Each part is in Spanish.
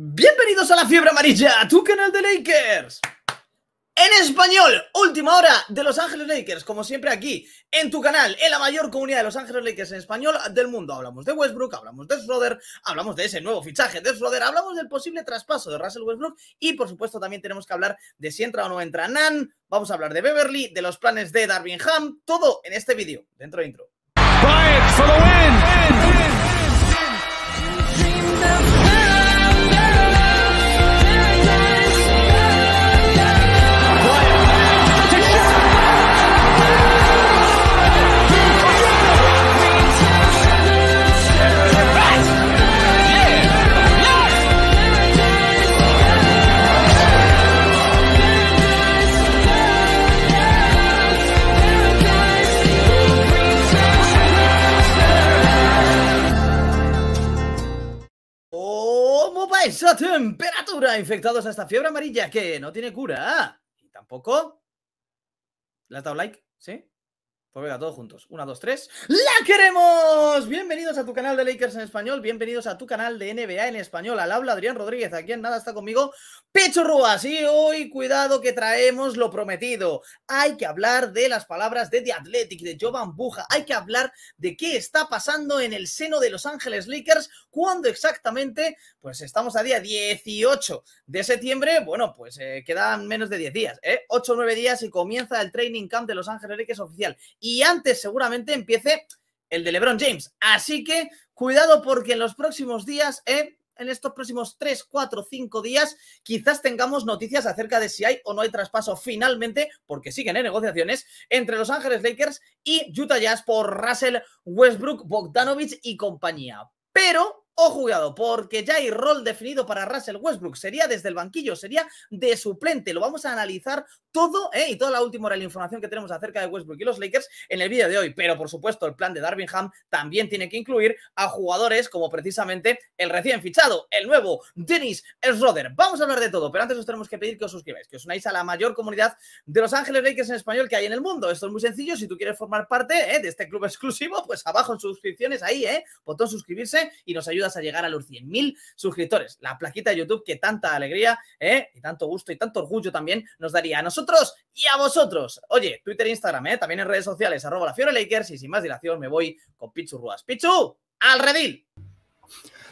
Bienvenidos a la fiebre amarilla, a tu canal de Lakers. En español, última hora de Los Ángeles Lakers, como siempre aquí, en tu canal, en la mayor comunidad de Los Ángeles Lakers en español del mundo. Hablamos de Westbrook, hablamos de Schroeder, hablamos de ese nuevo fichaje de Schroeder, hablamos del posible traspaso de Russell Westbrook y por supuesto también tenemos que hablar de si entra o no entra Nan, vamos a hablar de Beverly, de los planes de Darwin Ham, todo en este vídeo, dentro de intro. esa temperatura, infectados a esta fiebre amarilla que no tiene cura. Y tampoco. ¿Le has dado like? ¿Sí? Pues venga, todos juntos. Una, dos, tres. ¡La queremos! Bienvenidos a tu canal de Lakers en español. Bienvenidos a tu canal de NBA en español. Al habla Adrián Rodríguez. Aquí en nada está conmigo Pecho Ruas. Y hoy, cuidado que traemos lo prometido. Hay que hablar de las palabras de The Athletic, de Jovan Buja. Hay que hablar de qué está pasando en el seno de Los Ángeles Lakers. Cuando exactamente, pues estamos a día 18 de septiembre. Bueno, pues eh, quedan menos de 10 días, ¿eh? 8 o 9 días y comienza el training camp de Los Ángeles Lakers oficial y antes seguramente empiece el de LeBron James. Así que cuidado porque en los próximos días, eh, en estos próximos 3, 4, 5 días, quizás tengamos noticias acerca de si hay o no hay traspaso finalmente, porque siguen en eh, negociaciones, entre Los Ángeles Lakers y Utah Jazz por Russell Westbrook, Bogdanovich y compañía. Pero o jugado, porque ya hay rol definido para Russell Westbrook. Sería desde el banquillo, sería de suplente. Lo vamos a analizar todo ¿eh? y toda la última hora la información que tenemos acerca de Westbrook y los Lakers en el vídeo de hoy. Pero por supuesto, el plan de Darvingham también tiene que incluir a jugadores como precisamente el recién fichado, el nuevo Dennis Schroeder. Vamos a hablar de todo, pero antes os tenemos que pedir que os suscribáis, que os unáis a la mayor comunidad de Los Ángeles Lakers en español que hay en el mundo. Esto es muy sencillo. Si tú quieres formar parte ¿eh? de este club exclusivo, pues abajo en suscripciones, ahí, ¿eh? botón suscribirse y nos ayuda a llegar a los 100.000 suscriptores. La plaquita de YouTube que tanta alegría ¿eh? y tanto gusto y tanto orgullo también nos daría a nosotros y a vosotros. Oye, Twitter Instagram, ¿eh? también en redes sociales, arroba la Fiore Lakers y sin más dilación me voy con Pichu Ruas. Pichu, al redil.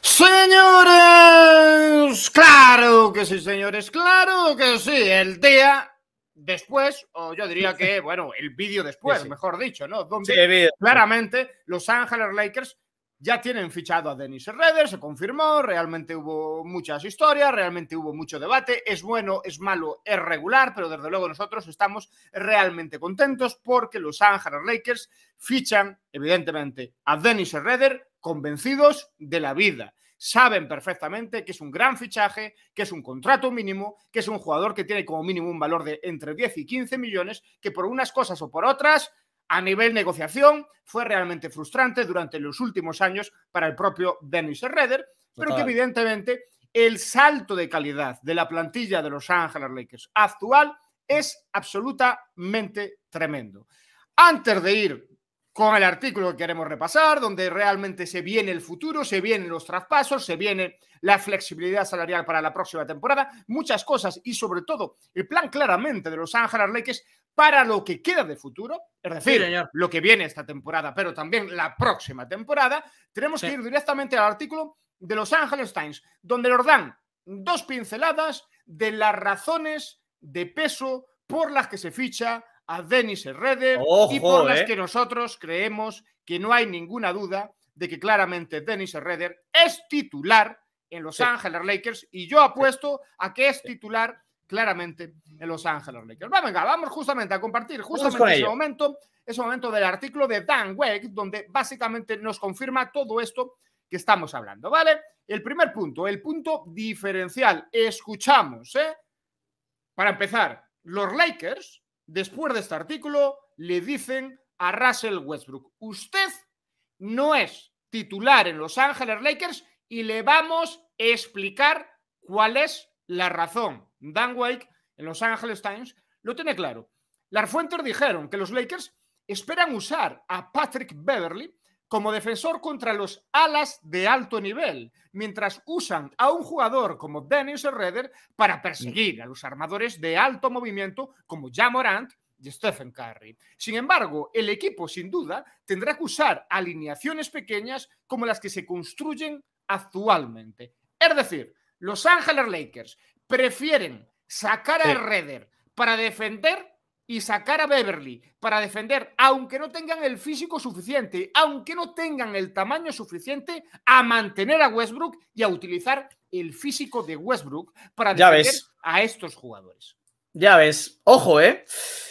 Señores, claro que sí, señores, claro que sí. El día después, o yo diría que, bueno, el vídeo después, mejor dicho, ¿no? claramente Los Ángeles Lakers ya tienen fichado a Dennis Reder, se confirmó, realmente hubo muchas historias, realmente hubo mucho debate, es bueno, es malo, es regular, pero desde luego nosotros estamos realmente contentos porque los Ángeles Lakers fichan, evidentemente, a Dennis Reder convencidos de la vida. Saben perfectamente que es un gran fichaje, que es un contrato mínimo, que es un jugador que tiene como mínimo un valor de entre 10 y 15 millones, que por unas cosas o por otras a nivel negociación fue realmente frustrante durante los últimos años para el propio Dennis Redder, pero que evidentemente el salto de calidad de la plantilla de Los Ángeles Lakers actual es absolutamente tremendo. Antes de ir con el artículo que queremos repasar, donde realmente se viene el futuro, se vienen los traspasos, se viene la flexibilidad salarial para la próxima temporada, muchas cosas y sobre todo el plan claramente de los Ángeles Lakers para lo que queda de futuro, es decir, lo que viene esta temporada, pero también la próxima temporada, tenemos que ir directamente al artículo de Los Angeles Times, donde nos dan dos pinceladas de las razones de peso por las que se ficha a Dennis Herrede y por las eh. que nosotros creemos que no hay ninguna duda de que claramente Dennis Herreder es titular en Los Ángeles Lakers y yo apuesto a que es titular claramente en Los Ángeles Lakers. venga, vamos justamente a compartir justamente ese momento, ese momento del artículo de Dan Wegg, donde básicamente nos confirma todo esto que estamos hablando, ¿vale? El primer punto, el punto diferencial. Escuchamos, ¿eh? Para empezar, los Lakers, después de este artículo, le dicen a Russell Westbrook, usted no es titular en Los Ángeles Lakers y le vamos a explicar cuál es la razón. Dan White en Los Angeles Times lo tiene claro. Las fuentes dijeron que los Lakers esperan usar a Patrick Beverly como defensor contra los alas de alto nivel, mientras usan a un jugador como Dennis Redder para perseguir a los armadores de alto movimiento como Morant y Stephen Curry. Sin embargo, el equipo sin duda tendrá que usar alineaciones pequeñas como las que se construyen actualmente. Es decir, Los Ángeles Lakers prefieren sacar a Redder para defender y sacar a Beverly para defender, aunque no tengan el físico suficiente, aunque no tengan el tamaño suficiente, a mantener a Westbrook y a utilizar el físico de Westbrook para defender a estos jugadores. Ya ves, ojo, ¿eh?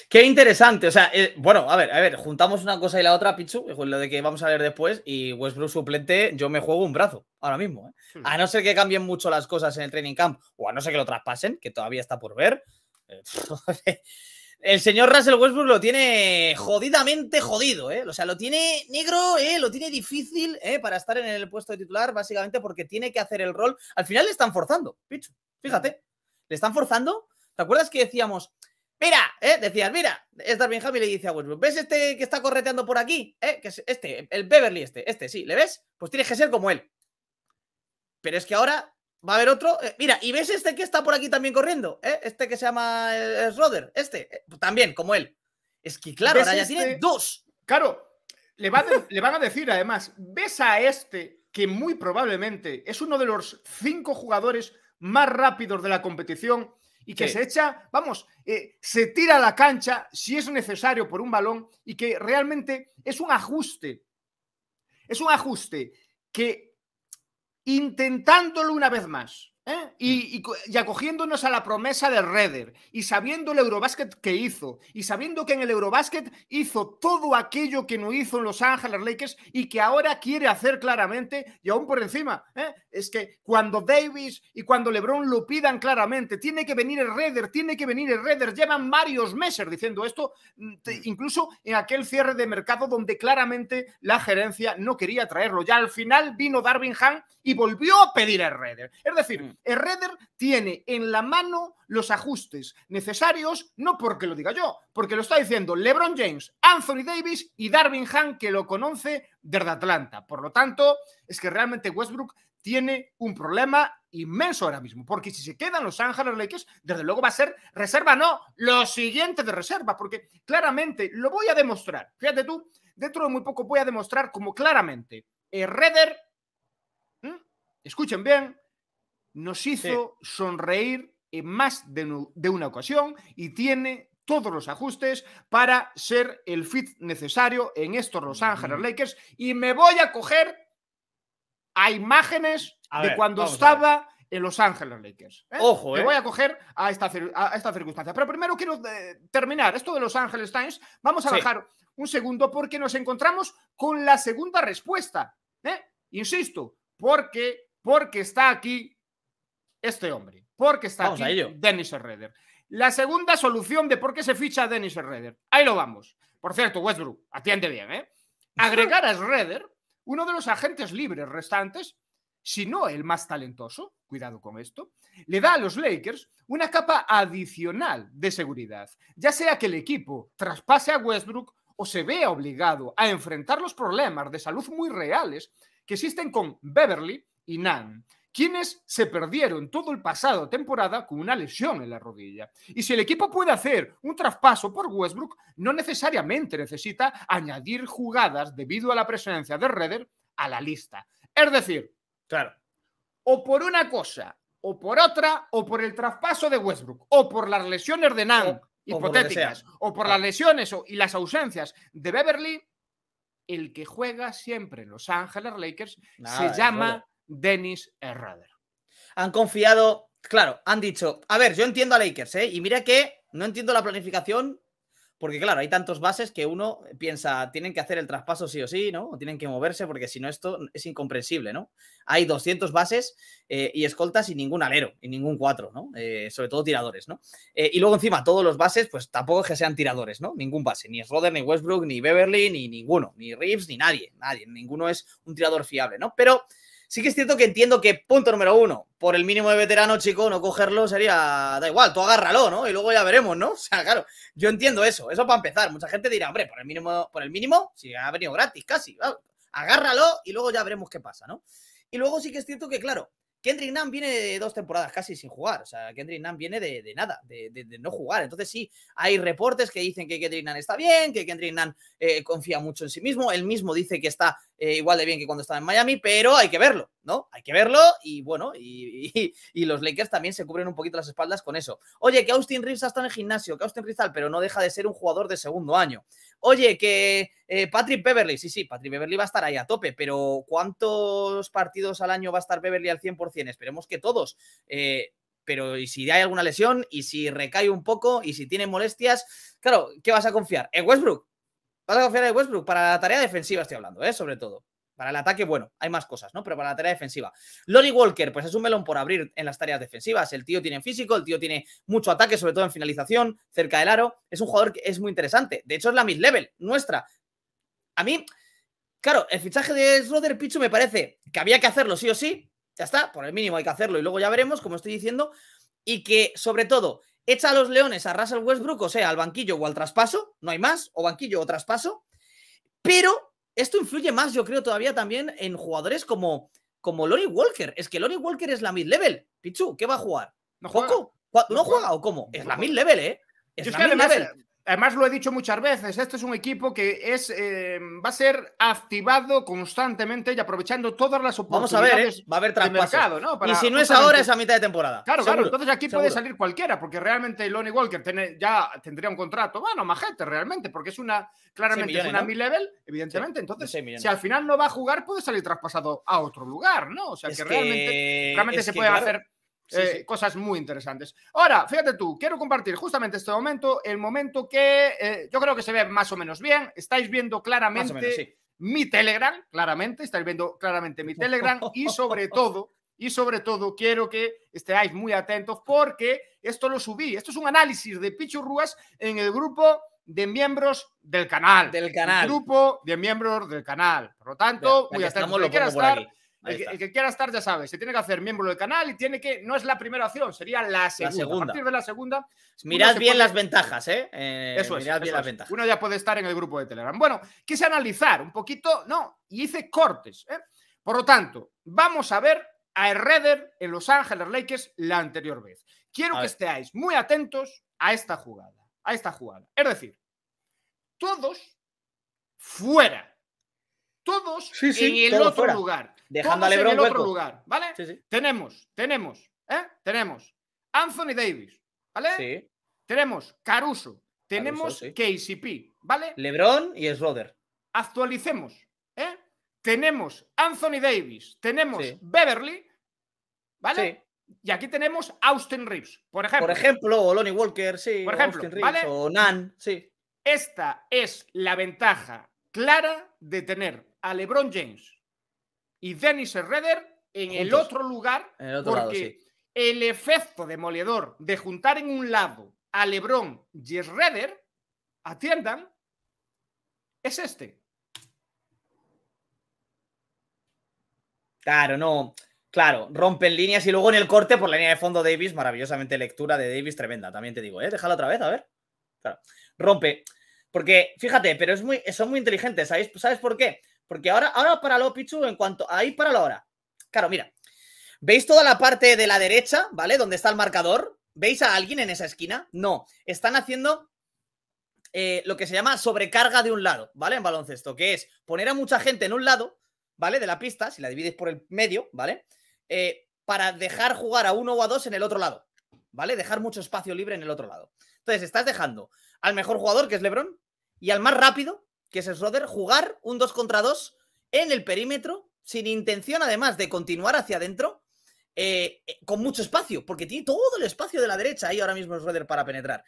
Qué interesante. O sea, eh, bueno, a ver, a ver, juntamos una cosa y la otra, Pichu, eh, lo de que vamos a ver después, y Westbrook suplente, yo me juego un brazo ahora mismo. ¿eh? Hmm. A no ser que cambien mucho las cosas en el training camp, o a no ser que lo traspasen, que todavía está por ver. Eh, el señor Russell Westbrook lo tiene jodidamente jodido, ¿eh? O sea, lo tiene negro, ¿eh? Lo tiene difícil, ¿eh? Para estar en el puesto de titular, básicamente porque tiene que hacer el rol. Al final le están forzando, Pichu. Fíjate, le están forzando. ¿Te acuerdas que decíamos, Mira, ¿eh? decías, mira, es Darwin Ham y le dice a Westbrook, ¿ves este que está correteando por aquí? ¿eh? Que es este, el Beverly este, este, sí, ¿le ves? Pues tiene que ser como él. Pero es que ahora va a haber otro. Eh, mira, ¿y ves este que está por aquí también corriendo? ¿Eh? Este que se llama eh, Roder, este, pues también, como él. Es que claro, ahora ya este? tiene dos. Claro, le, le van a decir además, ¿ves a este que muy probablemente es uno de los cinco jugadores más rápidos de la competición? y que se echa, vamos, eh, se tira a la cancha si es necesario por un balón y que realmente es un ajuste. Es un ajuste que intentándolo una vez más, y, acogiéndonos a la promesa de Redder y sabiendo el Eurobasket que hizo y sabiendo que en el Eurobasket hizo todo aquello que no hizo en Los Ángeles Lakers y que ahora quiere hacer claramente y aún por encima ¿eh? es que cuando Davis y cuando LeBron lo pidan claramente tiene que venir el Redder tiene que venir el Redder llevan varios meses diciendo esto mm, mm. incluso en aquel cierre de mercado donde claramente la gerencia no quería traerlo ya al final vino Darwin Han y volvió a pedir el Redder es decir mm. Herreder tiene en la mano los ajustes necesarios, no porque lo diga yo, porque lo está diciendo LeBron James, Anthony Davis y Darwin Han, que lo conoce desde Atlanta. Por lo tanto, es que realmente Westbrook tiene un problema inmenso ahora mismo, porque si se quedan Los Ángeles Lakers, desde luego va a ser reserva, no, lo siguiente de reserva, porque claramente lo voy a demostrar. Fíjate tú, dentro de muy poco voy a demostrar como claramente Redder, escuchen bien, nos hizo sonreír en más de, una ocasión y tiene todos los ajustes para ser el fit necesario en estos Los Ángeles Lakers. Y me voy a coger a imágenes de cuando estaba en Los Ángeles Lakers. ¿eh? Ojo, me ¿eh? voy a coger a esta, a esta circunstancia. Pero primero quiero eh, terminar esto de Los Ángeles Times. Vamos a dejar bajar un segundo porque nos encontramos con la segunda respuesta. Insisto, porque, porque está aquí este hombre, porque está aquí Dennis Schroeder. La segunda solución de por qué se ficha a Dennis Schroeder. Ahí lo vamos. Por cierto, Westbrook, atiende bien, ¿eh? Agregar a Schroeder, uno de los agentes libres restantes, si no el más talentoso, cuidado con esto, le da a los Lakers una capa adicional de seguridad, ya sea que el equipo traspase a Westbrook o se vea obligado a enfrentar los problemas de salud muy reales que existen con Beverly y Nan quienes se perdieron todo el pasado temporada con una lesión en la rodilla. Y si el equipo puede hacer un traspaso por Westbrook, no necesariamente necesita añadir jugadas debido a la presencia de Redder a la lista. Es decir, claro, o por una cosa, o por otra, o por el traspaso de Westbrook, o por las lesiones de Nan hipotéticas, o por, las lesiones y las ausencias de Beverly, el que juega siempre en Los Ángeles Lakers se llama Dennis Errader. Han confiado, claro, han dicho, a ver, yo entiendo a Lakers, ¿eh? Y mira que no entiendo la planificación, porque claro, hay tantos bases que uno piensa, tienen que hacer el traspaso sí o sí, ¿no? O tienen que moverse, porque si no esto es incomprensible, ¿no? Hay 200 bases eh, y escoltas y ningún alero, y ningún cuatro, ¿no? Eh, sobre todo tiradores, ¿no? Eh, y luego encima, todos los bases, pues tampoco es que sean tiradores, ¿no? Ningún base, ni Schroeder, ni Westbrook, ni Beverly, ni ninguno, ni Reeves, ni nadie, nadie, ninguno es un tirador fiable, ¿no? Pero Sí que es cierto que entiendo que, punto número uno, por el mínimo de veterano, chico, no cogerlo sería. Da igual, tú agárralo, ¿no? Y luego ya veremos, ¿no? O sea, claro, yo entiendo eso. Eso para empezar. Mucha gente dirá, hombre, por el mínimo, por el mínimo, si ha venido gratis, casi. Agárralo y luego ya veremos qué pasa, ¿no? Y luego sí que es cierto que, claro, Kendrick Nam viene de dos temporadas casi sin jugar. O sea, Kendrick Nam viene de, nada, de, no jugar. Entonces, sí, hay reportes que dicen que Kendrick Nam está bien, que Kendrick Nam eh, confía mucho en sí mismo. Él mismo dice que está eh, igual de bien que cuando estaba en Miami, pero hay que verlo, ¿no? Hay que verlo y bueno, y, los Lakers también se cubren un poquito las espaldas con eso. Oye, que Austin Reeves está en el gimnasio, que Austin Rizal, pero no deja de ser un jugador de segundo año. Oye, que eh, Patrick Beverly, sí, sí, Patrick Beverly va a estar ahí a tope, pero ¿cuántos partidos al año va a estar Beverly al 100%? Esperemos que todos. Eh, pero ¿y si hay alguna lesión? ¿Y si recae un poco? ¿Y si tiene molestias? Claro, ¿qué vas a confiar? ¿En Westbrook? Vas a confiar en Westbrook para la tarea defensiva, estoy hablando, ¿eh? sobre todo. Para el ataque, bueno, hay más cosas, ¿no? Pero para la tarea defensiva. Lori Walker, pues es un melón por abrir en las tareas defensivas. El tío tiene físico, el tío tiene mucho ataque, sobre todo en finalización, cerca del aro. Es un jugador que es muy interesante. De hecho, es la mid-level nuestra. A mí, claro, el fichaje de Schroeder Pichu me parece que había que hacerlo sí o sí. Ya está, por el mínimo hay que hacerlo y luego ya veremos, como estoy diciendo. Y que, sobre todo, echa a los leones a Russell Westbrook, o sea, al banquillo o al traspaso, no hay más, o banquillo o traspaso, pero esto influye más, yo creo, todavía también en jugadores como, como Lonnie Walker. Es que lori Walker es la mid-level. Pichu, ¿qué va a jugar? ¿No juega. ¿No, juega? o cómo? Es la mid-level, ¿eh? Es la mid-level. Además, lo he dicho muchas veces, este es un equipo que es, eh, va a ser activado constantemente y aprovechando todas las oportunidades. Vamos a ver, ¿eh? va a haber traspasado, ¿no? y si no es ahora, es a mitad de temporada. Claro, claro. Entonces aquí puede salir cualquiera, porque realmente Lonnie Walker ya tendría un contrato, bueno, más gente realmente, porque es una, claramente es una mi mid-level, evidentemente. entonces, si al final no va a jugar, puede salir traspasado a otro lugar, ¿no? O sea, que, realmente, se puede hacer eh, cosas muy interesantes. Ahora, fíjate tú, quiero compartir justamente este momento, el momento que eh, yo creo que se ve más o menos bien. Estáis viendo claramente mi Telegram, claramente, estáis viendo claramente mi Telegram y sobre todo, y sobre todo quiero que estéis muy atentos porque esto lo subí. Esto es un análisis de Pichurruas en el grupo de miembros del canal. Del canal. grupo de miembros del canal. Por lo tanto, voy muy atentos. Estamos, lo a estar, el que, quiera estar, ya sabe, se tiene que hacer miembro del canal y tiene que. No es la primera opción, sería la segunda. A partir de la segunda. Mirad bien las ventajas, ¿eh? ¿eh? eso es. Mirad bien las ventajas. Uno ya puede estar en el grupo de Telegram. Bueno, quise analizar un poquito, no, y hice cortes. ¿eh? Por lo tanto, vamos a ver a Herreder en Los Ángeles Lakers la anterior vez. Quiero que estéis muy atentos a esta jugada. A esta jugada. Es decir, todos fuera. Todos en el otro lugar Dejando a LeBron en el otro lugar, ¿vale? Tenemos, tenemos, ¿eh? Tenemos Anthony Davis, ¿vale? Sí. Tenemos Caruso, tenemos KCP, ¿vale? LeBron y Schroeder. Actualicemos, ¿eh? Tenemos Anthony Davis, tenemos Beverly, ¿vale? Y aquí tenemos Austin Reeves, por ejemplo. Por ejemplo, o Lonnie Walker, sí. Por ejemplo, o Nan, sí. Esta es la ventaja clara de tener a LeBron James, y Dennis Redder en el otro lugar, el porque el efecto demoledor de juntar en un lado a LeBron y Redder, atiendan, es este. Claro, no. Claro, rompen líneas y luego en el corte por la línea de fondo Davis, maravillosamente lectura de Davis, tremenda, también te digo, ¿eh? Déjala otra vez, a ver. Claro, rompe. Porque, fíjate, pero es muy, son muy inteligentes, ¿Sabes por qué? Porque ahora, ahora lo Pichu, en cuanto. Ahí para la hora. Claro, mira. ¿Veis toda la parte de la derecha, ¿vale? Donde está el marcador. ¿Veis a alguien en esa esquina? No. Están haciendo eh, lo que se llama sobrecarga de un lado, ¿vale? En baloncesto, que es poner a mucha gente en un lado, ¿vale? De la pista, si la divides por el medio, ¿vale? Eh, para dejar jugar a uno o a dos en el otro lado, ¿vale? Dejar mucho espacio libre en el otro lado. Entonces, estás dejando al mejor jugador, que es Lebron, y al más rápido, que es Schroeder, jugar un 2 contra 2 en el perímetro, sin intención además de continuar hacia adentro, eh, eh, con mucho espacio, porque tiene todo el espacio de la derecha ahí ahora mismo Schroeder para penetrar.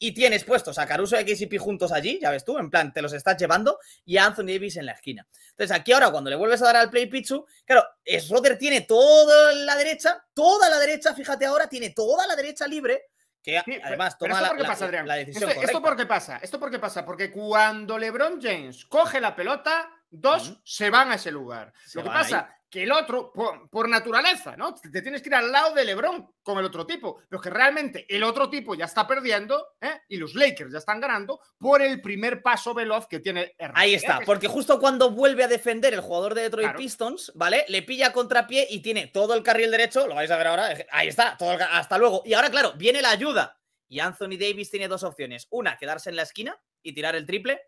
Y tienes puestos a Caruso y a juntos allí, ya ves tú, en plan, te los estás llevando, y a Anthony Davis en la esquina. Entonces, aquí ahora, cuando le vuelves a dar al play Pichu, claro, Schroeder tiene toda la derecha, toda la derecha, fíjate ahora, tiene toda la derecha libre que además toma la, decisión. Esto, esto, por qué pasa, esto por qué pasa, porque cuando LeBron James coge la pelota, dos se van a ese lugar. Lo que pasa que el otro, por, naturaleza, ¿no? Te tienes que ir al lado de Lebron con el otro tipo, pero que realmente el otro tipo ya está perdiendo ¿eh? y los Lakers ya están ganando por el primer paso veloz que tiene Ahí está, porque justo cuando vuelve a defender el jugador de Detroit Pistons, ¿vale? Le pilla contrapié y tiene todo el carril derecho, lo vais a ver ahora, ahí está, todo hasta luego. Y ahora, claro, viene la ayuda y Anthony Davis tiene dos opciones. Una, quedarse en la esquina y tirar el triple.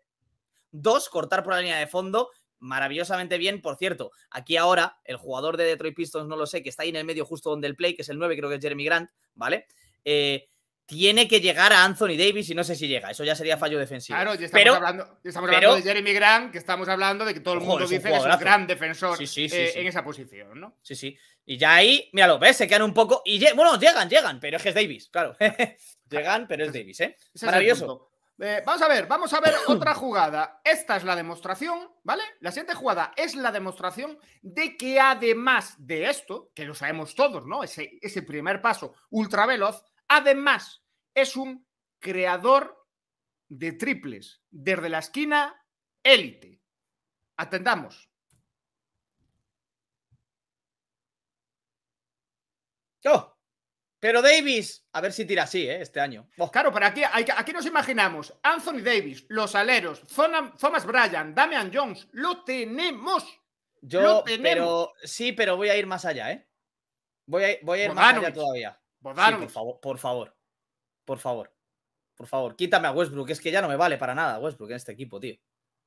Dos, cortar por la línea de fondo maravillosamente bien. Por cierto, aquí ahora el jugador de Detroit Pistons, no lo sé, que está ahí en el medio justo donde el play, que es el 9, creo que es Jeremy Grant, ¿vale? Eh, tiene que llegar a Anthony Davis y no sé si llega. Eso ya sería fallo defensivo. Claro, ya estamos, hablando, estamos hablando, de Jeremy Grant, que estamos hablando de que todo el mundo dice que es un gran defensor eh, en esa posición, ¿no? Sí, sí. Y ya ahí, míralo, ves, se quedan un poco. Y bueno, llegan, llegan, pero es que es Davis, claro. llegan, pero es Davis, ¿eh? Maravilloso. Eh, vamos a ver, vamos a ver otra jugada. Esta es la demostración, ¿vale? La siguiente jugada es la demostración de que además de esto, que lo sabemos todos, ¿no? Ese, ese primer paso ultra veloz, además es un creador de triples desde la esquina élite. Atendamos. ¡Oh! Pero Davis, a ver si tira así, ¿eh? Este año. Claro, pero aquí, aquí nos imaginamos Anthony Davis, los aleros, Thomas Bryan, Damian Jones. Lo tenemos. Yo, lo tenemos. sí, pero voy a ir más allá, ¿eh? Voy a, ir más allá todavía. Sí, por favor, por favor. Por favor. Por favor, quítame a Westbrook. Es que ya no me vale para nada Westbrook en este equipo, tío.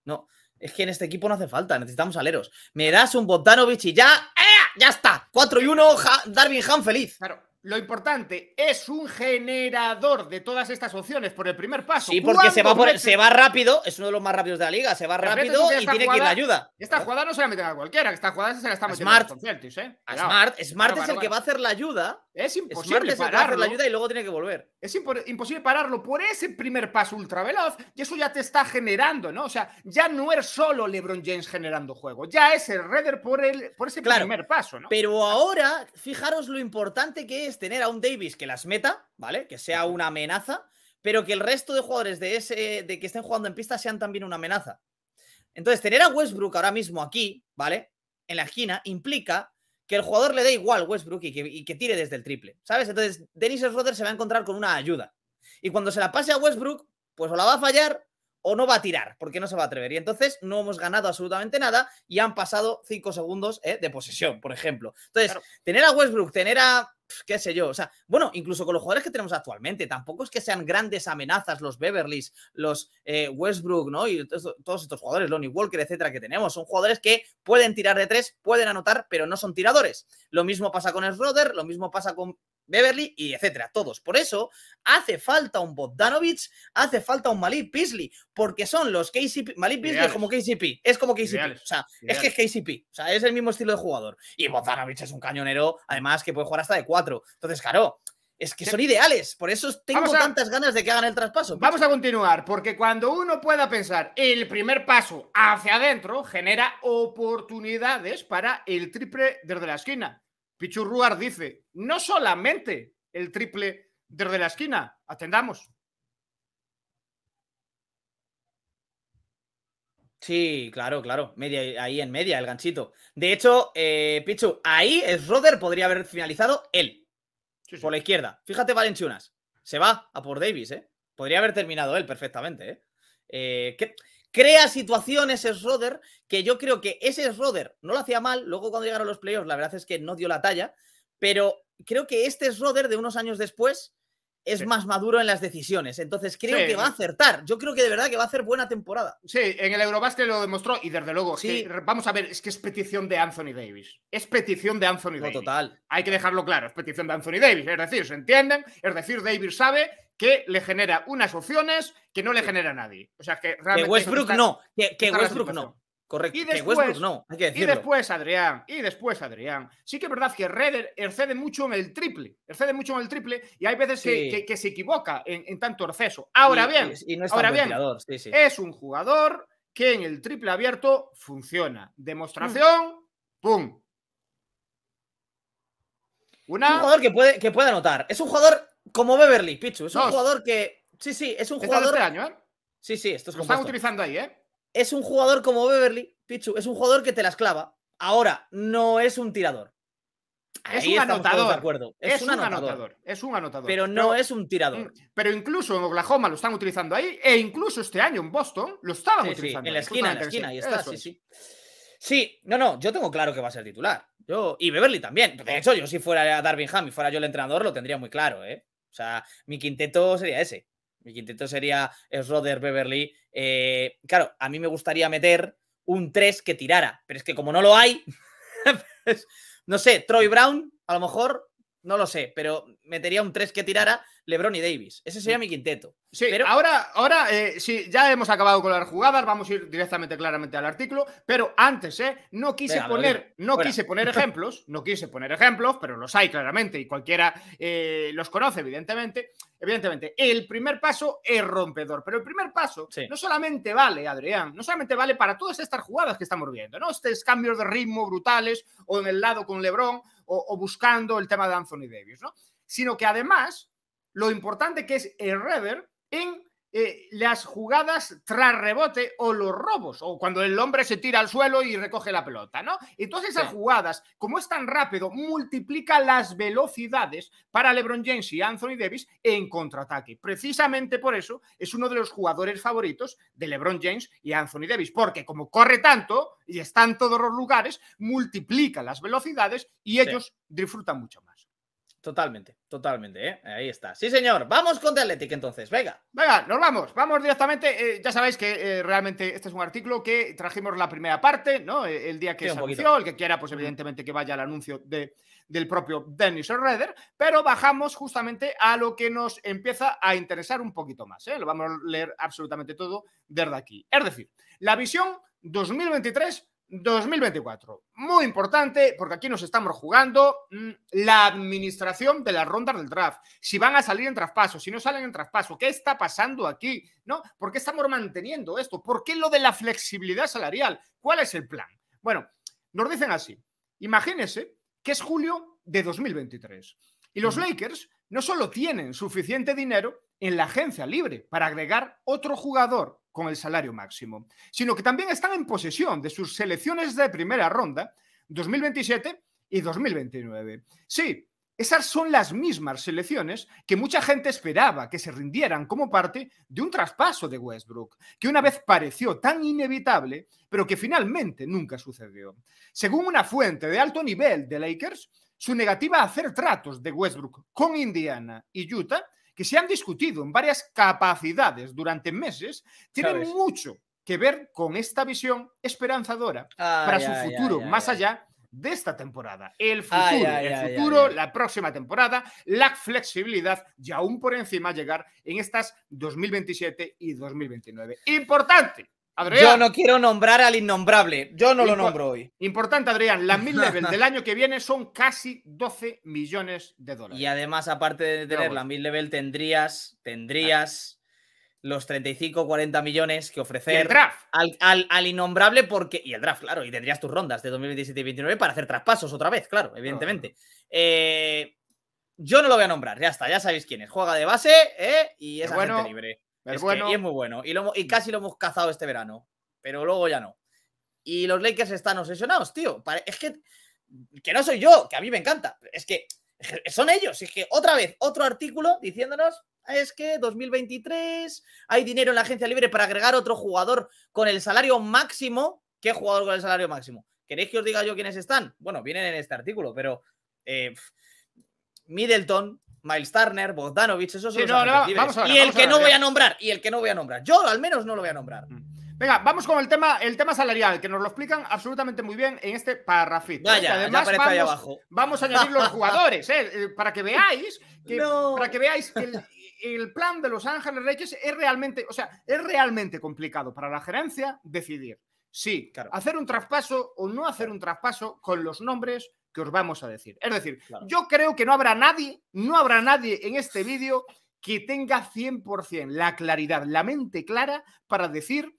No, es que en este equipo no hace falta. Necesitamos aleros. Me das un Bogdanovich y ya. ¡Ya está! 4 y 1, ja, Darwin Ham feliz. Claro lo importante es un generador de todas estas opciones por el primer paso. Sí, porque se va, se va rápido, es uno de los más rápidos de la liga, se va rápido y tiene que ir la ayuda. Esta jugada no se la meten a cualquiera, esta jugada se la Smart, ¿eh? Smart, Smart es el que va a hacer la ayuda. Es imposible pararlo. la ayuda y luego tiene que volver. Es imposible pararlo por ese primer paso ultra veloz y eso ya te está generando, ¿no? O sea, ya no es solo LeBron James generando juego, ya es el Redder por, el, por ese primer paso, ¿no? Pero ahora, fijaros lo importante que es tener a un Davis que las meta, ¿vale? Que sea una amenaza, pero que el resto de jugadores de ese, de que estén jugando en pista sean también una amenaza. Entonces, tener a Westbrook ahora mismo aquí, ¿vale? En la esquina, implica que el jugador le dé igual a Westbrook y que, tire desde el triple, ¿sabes? Entonces, Dennis Schroeder se va a encontrar con una ayuda. Y cuando se la pase a Westbrook, pues o la va a fallar o no va a tirar, porque no se va a atrever. Y entonces no hemos ganado absolutamente nada y han pasado cinco segundos ¿eh? de posesión, por ejemplo. Entonces, tener a Westbrook, tener a qué sé yo, o sea, bueno, incluso con los jugadores que tenemos actualmente, tampoco es que sean grandes amenazas los Beverlys, los eh, Westbrook, ¿no? Y todos estos jugadores, Lonnie Walker, etcétera, que tenemos, son jugadores que pueden tirar de tres, pueden anotar, pero no son tiradores. Lo mismo pasa con el Schroeder, lo mismo pasa con Beverly y etcétera, todos. Por eso hace falta un Bogdanovic, hace falta un Malik Beasley, porque son los KCP. Malik Beasley es como KCP, es como KCP, o sea, es que es KCP, o sea, es el mismo estilo de jugador. Y Bogdanovic es un cañonero, además, que puede jugar hasta de cuatro. Entonces, claro, es que son ideales, por eso tengo tantas ganas de que hagan el traspaso. Vamos a continuar, porque cuando uno pueda pensar el primer paso hacia adentro, genera oportunidades para el triple desde la esquina. Pichurruar dice, no solamente el triple desde la esquina, atendamos. Sí, claro, claro. Media, ahí en media, el ganchito. De hecho, eh, Pichu, ahí Roder podría haber finalizado él. Por la izquierda. Fíjate, Valenciunas. Se va a por Davis, ¿eh? Podría haber terminado él perfectamente, ¿eh? eh crea situaciones es Roder, que yo creo que ese Roder no lo hacía mal, luego cuando llegaron los playoffs la verdad es que no dio la talla, pero creo que este Roder de unos años después es más maduro en las decisiones, entonces creo que va a acertar, yo creo que de verdad que va a hacer buena temporada. Sí, en el Eurobasket lo demostró y desde luego, sí. vamos a ver, es que es petición de Anthony Davis, es petición de Anthony Davis. Total. Hay que dejarlo claro, es petición de Anthony Davis, es decir, se entienden, es decir, Davis sabe que le genera unas opciones que no le genera nadie. O sea, que realmente. Que Westbrook no, que, Westbrook no. Correcto. que Westbrook no, y después, Adrián, y después, Adrián. Sí que es verdad que Redder excede mucho en el triple, excede mucho en el triple y hay veces que, se equivoca en, tanto exceso. Ahora bien, es ahora bien es un jugador que en el triple abierto funciona. Demostración, mm. ¡pum! un jugador que puede, que puede anotar. Es un jugador como Beverly, Pichu. Es un jugador que. Sí, sí, es un jugador. este año, ¿eh? Sí, sí, esto es Lo están utilizando ahí, ¿eh? Es un jugador como Beverly, Pichu. Es un jugador que te las clava. Ahora, no es un tirador. es un anotador. De acuerdo. Es, un, anotador. Es un anotador. Pero no es un tirador. Mm, pero incluso en Oklahoma lo están utilizando ahí, e incluso este año en Boston lo estaban utilizando. en la esquina, en la esquina, ahí está, sí, sí. Sí, no, no, yo tengo claro que va a ser titular. Yo, y Beverly también. De hecho, yo si fuera Darwin Ham y fuera yo el entrenador, lo tendría muy claro, ¿eh? O sea, mi quinteto sería ese. Mi quinteto sería Schroeder, Beverly. Eh, claro, a mí me gustaría meter un 3 que tirara, pero es que como no lo hay, pues, no sé, Troy Brown, a lo mejor, no lo sé, pero metería un 3 que tirara LeBron y Davis. Ese sería mm. mi quinteto. Sí, pero... ahora, ahora eh, sí, ya hemos acabado con las jugadas, vamos a ir directamente claramente al artículo, pero antes, eh, no quise poner, no quise poner ejemplos, no quise poner ejemplos, pero los hay claramente y cualquiera eh, los conoce, evidentemente. Evidentemente, el primer paso es rompedor, pero el primer paso no solamente vale, Adrián, no solamente vale para todas estas jugadas que estamos viendo, ¿no? Estos cambios de ritmo brutales o en el lado con LeBron o, o buscando el tema de Anthony Davis, ¿no? Sino que además lo importante que es el rever en eh, las jugadas tras rebote o los robos, o cuando el hombre se tira al suelo y recoge la pelota, ¿no? Entonces esas jugadas, como es tan rápido, multiplica las velocidades para LeBron James y Anthony Davis en contraataque. Precisamente por eso es uno de los jugadores favoritos de LeBron James y Anthony Davis, porque como corre tanto y está en todos los lugares, multiplica las velocidades y ellos disfrutan mucho más. Totalmente, totalmente, ¿eh? Ahí está. Sí, señor. Vamos con The Athletic entonces. Venga. Venga, nos vamos. Vamos directamente. Eh, ya sabéis que eh, realmente este es un artículo que trajimos la primera parte, ¿no? Eh, el día que se anunció, el que quiera, pues evidentemente que vaya al anuncio de, del propio Dennis Reder, pero bajamos justamente a lo que nos empieza a interesar un poquito más. Lo vamos a leer absolutamente todo desde aquí. Es decir, la visión 2023 2024. Muy importante porque aquí nos estamos jugando mm, la administración de las rondas del draft. Si van a salir en traspaso, si no salen en traspaso, ¿qué está pasando aquí? ¿No? ¿Por qué estamos manteniendo esto? ¿Por qué lo de la flexibilidad salarial? ¿Cuál es el plan? Bueno, nos dicen así. Imagínense que es julio de 2023 y los Lakers no solo tienen suficiente dinero en la agencia libre para agregar otro jugador con el salario máximo, sino que también están en posesión de sus selecciones de primera ronda 2027 y 2029. Sí, esas son las mismas selecciones que mucha gente esperaba que se rindieran como parte de un traspaso de Westbrook, que una vez pareció tan inevitable, pero que finalmente nunca sucedió. Según una fuente de alto nivel de Lakers, su negativa a hacer tratos de Westbrook con Indiana y Utah que se han discutido en varias capacidades durante meses, tienen mucho que ver con esta visión esperanzadora para su futuro más allá de esta temporada. El el futuro, la próxima temporada, la flexibilidad y aún por encima llegar en estas 2027 y 2029. Importante yo no quiero nombrar al innombrable. Yo no lo nombro hoy. Importante, Adrián. Las mil level del año que viene son casi 12 millones de dólares. Y además, aparte de tener las mil level, tendrías, tendrías los 35, 40 millones que ofrecer Al, innombrable porque... Y el draft, claro. Y tendrías tus rondas de 2027 y 2029 para hacer traspasos otra vez, claro, evidentemente. Eh, yo no lo voy a nombrar. Ya está, ya sabéis quién es. Juega de base eh, y es bueno, libre y es muy bueno. Y, casi lo hemos cazado este verano, pero luego ya no. Y los Lakers están obsesionados, tío. Es que, que no soy yo, que a mí me encanta. Es que son ellos. Es que otra vez, otro artículo diciéndonos es que 2023 hay dinero en la agencia libre para agregar otro jugador con el salario máximo. ¿Qué jugador con el salario máximo? ¿Queréis que os diga yo quiénes están? Bueno, vienen en este artículo, pero eh, Middleton, Miles Turner, Bogdanovich, esos sí, Y el que no voy a nombrar, y el que no voy a nombrar. Yo al menos no lo voy a nombrar. Mm. Venga, vamos con el tema, el tema salarial, que nos lo explican absolutamente muy bien en este parrafito. ¿eh? Vaya, además vamos, abajo. vamos, a añadir los jugadores, ¿eh? Eh, para que veáis que, para que veáis el, plan de Los Ángeles Reyes es realmente, o sea, es realmente complicado para la gerencia decidir. Sí, claro. hacer un traspaso o no hacer un traspaso con los nombres que os vamos a decir. Es decir, yo creo que no habrá nadie, no habrá nadie en este vídeo que tenga 100% la claridad, la mente clara para decir,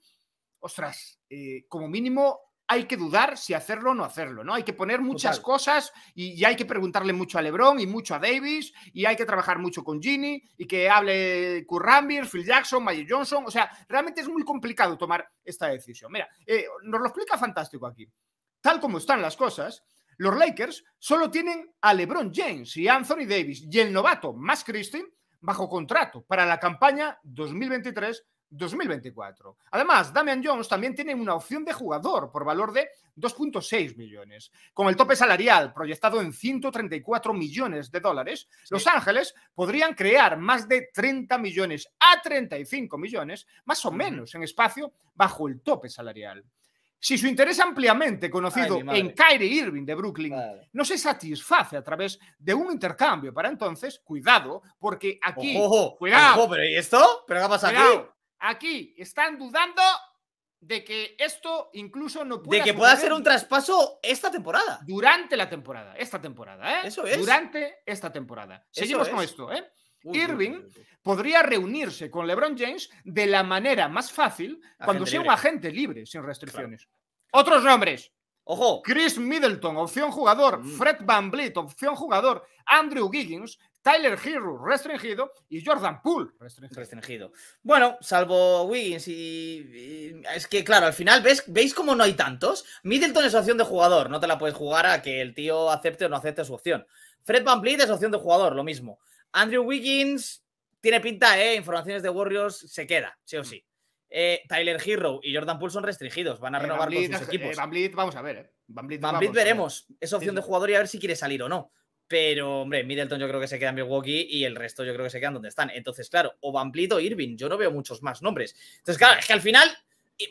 ostras, eh, como mínimo hay que dudar si hacerlo o no hacerlo, ¿no? Hay que poner muchas cosas y, hay que preguntarle mucho a LeBron y mucho a Davis y hay que trabajar mucho con Ginny y que hable Currambir, Phil Jackson, Magic Johnson. O sea, realmente es muy complicado tomar esta decisión. Mira, eh, nos lo explica fantástico aquí. Tal como están las cosas, los Lakers solo tienen a LeBron James y Anthony Davis y el novato Max Christie bajo contrato para la campaña 2023 2024. Además, Damian Jones también tiene una opción de jugador por valor de 2.6 millones. Con el tope salarial proyectado en 134 millones de dólares, Los Ángeles podrían crear más de 30 millones a 35 millones, más o menos, en espacio bajo el tope salarial si su interés ampliamente conocido en Kyrie Irving de Brooklyn no se satisface a través de un intercambio para entonces, cuidado, porque aquí. cuidado. ¿Pero esto? ¿Pero qué pasa aquí? están dudando de que esto incluso no pueda. De que pueda ser un traspaso esta temporada. Durante la temporada, esta temporada, ¿eh? Eso es. Durante esta temporada. Seguimos con esto, ¿eh? Irving podría reunirse con LeBron James de la manera más fácil cuando sea un agente libre, sin restricciones. Otros nombres. Ojo. Chris Middleton, opción jugador. Mm. Fred Van Vliet, opción jugador. Andrew Giggins, Tyler Hero, restringido. Y Jordan Poole, restringido. Bueno, salvo Wiggins y, Es que, claro, al final, ¿veis cómo no hay tantos? Middleton es opción de jugador. No te la puedes jugar a que el tío acepte o no acepte su opción. Fred Van Vliet es opción de jugador, lo mismo. Andrew Wiggins tiene pinta, ¿eh? Informaciones de Warriors se queda, sí o mm. sí. Eh, Tyler Hero y Jordan Poole son restringidos, van a eh, renovar los con sus eh, equipos. vamos a ver, ¿eh? Van veremos. Es opción de jugador y a ver si quiere salir o no. Pero, hombre, Middleton yo creo que se queda en Milwaukee y el resto yo creo que se quedan donde están. Entonces, claro, o Bleed o Irving. Yo no veo muchos más nombres. Entonces, claro, es que al final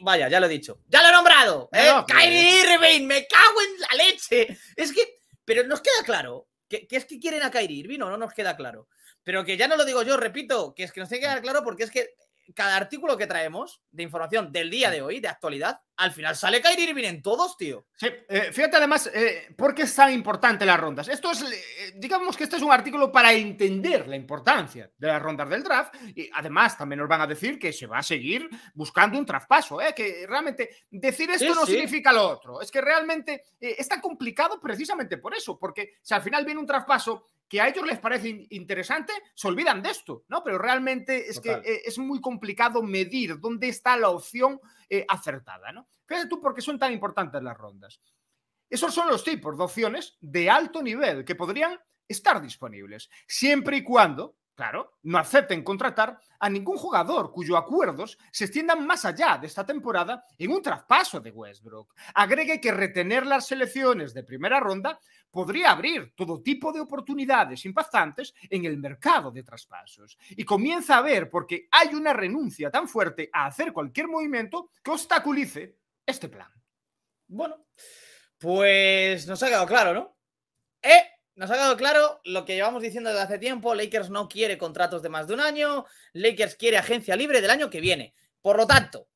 vaya, ya lo he dicho. ¡Ya lo he nombrado! Irving, me cago en la leche. Es que, pero nos queda claro que, es que quieren a Kyrie Irving no nos queda claro. Pero que ya no lo digo yo, repito, que es que nos tiene que quedar mm. claro porque es que cada artículo que traemos de información del día de mm. hoy, de actualidad, al final sale Kyrie y en todos, tío. Sí, eh, fíjate además eh, por qué es tan importante las rondas. Esto es, eh, digamos que este es un artículo para entender la importancia de las rondas del draft y además también nos van a decir que se va a seguir buscando un traspaso, que realmente decir esto no significa lo otro. Es que realmente es tan complicado precisamente por eso, porque si al final viene un traspaso que a ellos les parece interesante, se olvidan de esto, ¿no? Pero realmente es que e-, es muy complicado medir dónde está la opción eh, acertada. ¿no? Fíjate tú por qué son tan importantes las rondas. Esos son los tipos de opciones de alto nivel que podrían estar disponibles, siempre y cuando, claro, no acepten contratar a ningún jugador cuyos acuerdos se extiendan más allá de esta temporada en un traspaso de Westbrook. Agregue que retener las selecciones de primera ronda podría abrir todo tipo de oportunidades impactantes en el mercado de traspasos. Y comienza a ver, porque hay una renuncia tan fuerte a hacer cualquier movimiento que obstaculice este plan. Bueno, pues nos ha quedado claro, ¿no? ¿Eh? Nos ha quedado claro lo que llevamos diciendo desde hace tiempo. Lakers no quiere contratos de más de un año. Lakers quiere agencia libre del año que viene. Por lo tanto,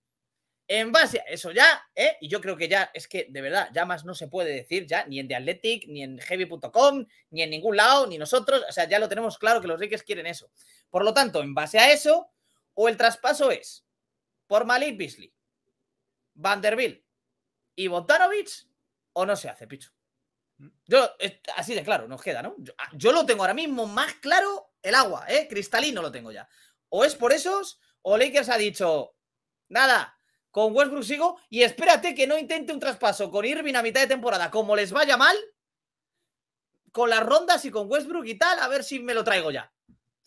en base a eso ya, ¿eh? y yo creo que ya, es que de verdad, ya más no se puede decir ya, ni en The Athletic, ni en Heavy.com, ni en ningún lado, ni nosotros, o sea, ya lo tenemos claro que los Lakers quieren eso. Por lo tanto, en base a eso, o el traspaso es por Malik Beasley, Vanderbilt y Bogdanovich, o no se hace, picho? Mm. Yo, eh, así de claro, nos queda, ¿no? Yo, ah, yo, lo tengo ahora mismo más claro el agua, ¿eh? Cristalino lo tengo ya. O es por esos, o Lakers ha dicho, nada, con Westbrook sigo y espérate que no intente un traspaso con Irving a mitad de temporada, como les vaya mal, con las rondas y con Westbrook y tal, a ver si me lo traigo ya.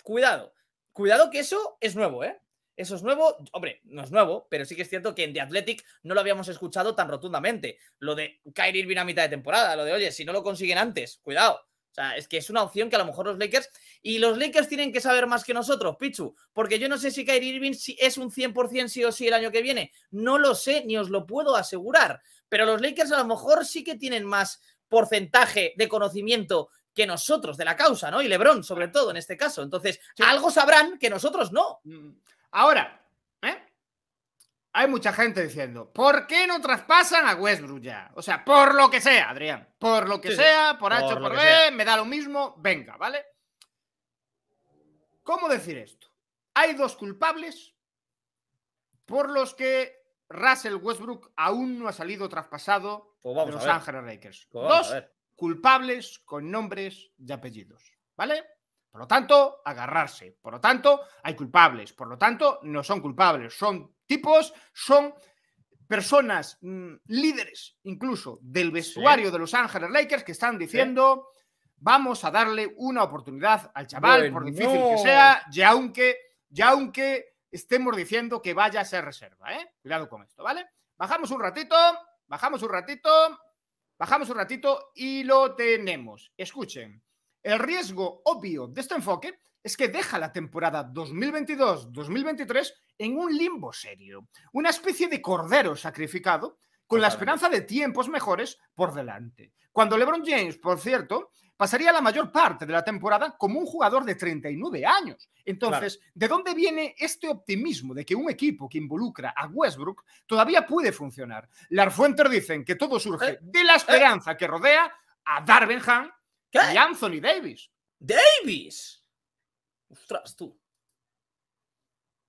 Cuidado, cuidado que eso es nuevo, ¿eh? Eso es nuevo, hombre, no es nuevo, pero sí que es cierto que en The Athletic no lo habíamos escuchado tan rotundamente. Lo de caer Irving a mitad de temporada, lo de, oye, si no lo consiguen antes, cuidado. O sea, es que es una opción que a lo mejor los Lakers y los Lakers tienen que saber más que nosotros, Pichu, porque yo no sé si Kyrie Irving es un 100% sí o sí el año que viene. No lo sé ni os lo puedo asegurar. Pero los Lakers a lo mejor sí que tienen más porcentaje de conocimiento que nosotros de la causa, ¿no? Y Lebron, sobre todo, en este caso. Entonces, algo sabrán que nosotros no. Mm. Ahora, ¿eh? hay mucha gente diciendo, ¿por qué no traspasan a Westbrook ya? O sea, por lo que sea, Adrián, por lo que sea, por H, por, por B, me da lo mismo, venga, ¿vale? ¿Cómo decir esto? Hay dos culpables por los que Russell Westbrook aún no ha salido traspasado pues de Los Ángeles Lakers. Pues dos culpables con nombres y apellidos. ¿Vale? Por lo tanto, agarrarse. Por lo tanto, hay culpables. Por lo tanto, no son culpables. Son tipos, son personas, mm, líderes incluso del vestuario de Los Ángeles Lakers que están diciendo... Vamos a darle una oportunidad al chaval, por difícil que sea, y aunque, aunque estemos diciendo que vaya a ser reserva, ¿eh? Cuidado con esto, ¿vale? Bajamos un ratito, bajamos un ratito, bajamos un ratito y lo tenemos. Escuchen, el riesgo obvio de este enfoque es que deja la temporada 2022-2023 en un limbo serio, una especie de cordero sacrificado con la esperanza de tiempos mejores por delante. Cuando LeBron James, por cierto, pasaría la mayor parte de la temporada como un jugador de 39 años. Entonces, ¿de dónde viene este optimismo de que un equipo que involucra a Westbrook todavía puede funcionar? Las fuentes dicen que todo surge eh, de la eh. esperanza que rodea a Darvin Ham y Anthony Davis. ¡Davis! ¡Ostras, tú!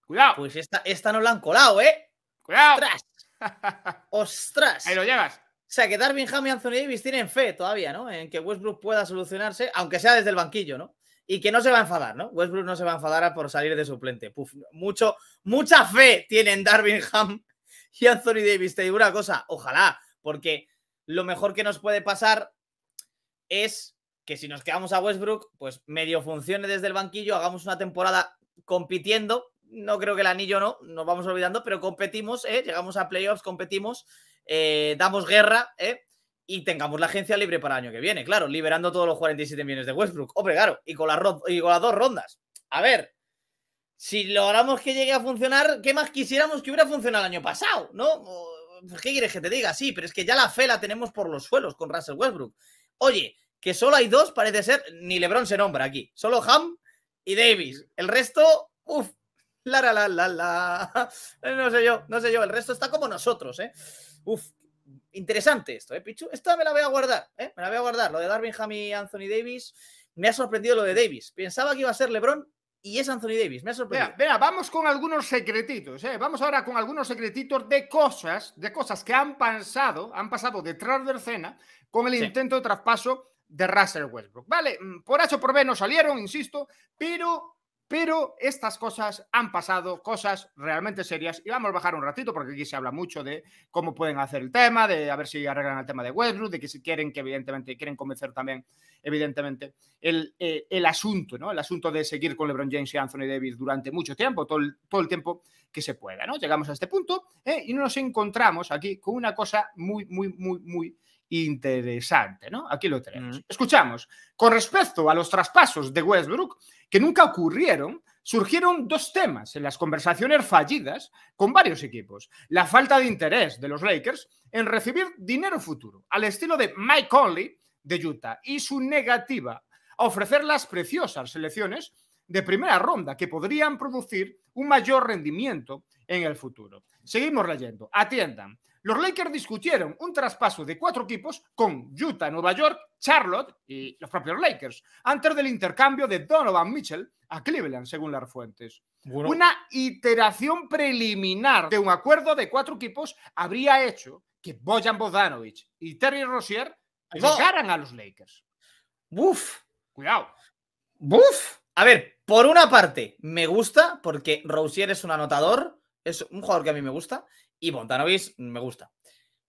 Cuidado. Pues esta, esta no la han colado, ¿eh? Cuidado. ¡Ostras! Ahí lo llevas. O sea, que Darwin Ham y Anthony Davis tienen fe todavía, ¿no? En que Westbrook pueda solucionarse, aunque sea desde el banquillo, ¿no? Y que no se va a enfadar, ¿no? Westbrook no se va a enfadar por salir de suplente. mucho, mucha fe tienen Darwin Ham y Anthony Davis. Te digo una cosa, ojalá, porque lo mejor que nos puede pasar es que si nos quedamos a Westbrook, pues medio funcione desde el banquillo, hagamos una temporada compitiendo no creo que el anillo no, nos vamos olvidando, pero competimos, ¿eh? llegamos a playoffs, competimos, eh, damos guerra ¿eh? y tengamos la agencia libre para el año que viene, claro, liberando todos los 47 millones de Westbrook. Hombre, claro, y con, las y con las dos rondas. A ver, si logramos que llegue a funcionar, ¿qué más quisiéramos que hubiera funcionado el año pasado? ¿No? ¿Qué quieres que te diga? Sí, pero es que ya la fe la tenemos por los suelos con Russell Westbrook. Oye, que solo hay dos, parece ser, ni Lebron se nombra aquí, solo Ham y Davis. El resto, uff, la, la, la, la, No sé yo, no sé yo. El resto está como nosotros, ¿eh? Uf, interesante esto, ¿eh, Pichu? Esta me la voy a guardar, ¿eh? Me la voy a guardar. Lo de Darwin Ham y Anthony Davis. Me ha sorprendido lo de Davis. Pensaba que iba a ser LeBron y es Anthony Davis. Me ha sorprendido. Mira, vamos con algunos secretitos, ¿eh? Vamos ahora con algunos secretitos de cosas, de cosas que han pasado, han pasado detrás de escena con el intento de traspaso de Russell Westbrook. Vale, mm, por H por B no salieron, insisto, pero pero estas cosas han pasado, cosas realmente serias, y vamos a bajar un ratito porque aquí se habla mucho de cómo pueden hacer el tema, de a ver si arreglan el tema de Westbrook, de que si quieren, que evidentemente quieren convencer también, evidentemente, el, eh, el asunto, ¿no? El asunto de seguir con LeBron James y Anthony Davis durante mucho tiempo, todo el, todo el tiempo que se pueda, ¿no? Llegamos a este punto ¿eh? y nos encontramos aquí con una cosa muy, muy, muy, muy interesante, ¿no? Aquí lo tenemos. Mm. Escuchamos. Con respecto a los traspasos de Westbrook, que nunca ocurrieron, surgieron dos temas en las conversaciones fallidas con varios equipos. La falta de interés de los Lakers en recibir dinero futuro, al estilo de Mike Conley de Utah, y su negativa a ofrecer las preciosas selecciones de primera ronda que podrían producir un mayor rendimiento en el futuro. Seguimos leyendo. Atiendan. Los Lakers discutieron un traspaso de cuatro equipos con Utah, Nueva York, Charlotte y los propios Lakers, antes del intercambio de Donovan Mitchell a Cleveland, según las fuentes. Una iteración preliminar de un acuerdo de cuatro equipos habría hecho que Bojan Bogdanovic y Terry Rozier llegaran a los Lakers. ¡Buf! Cuidado. ¡Buf! A ver, por una parte, me gusta porque Rozier es un anotador, es un jugador que a mí me gusta, y Montanovic me gusta.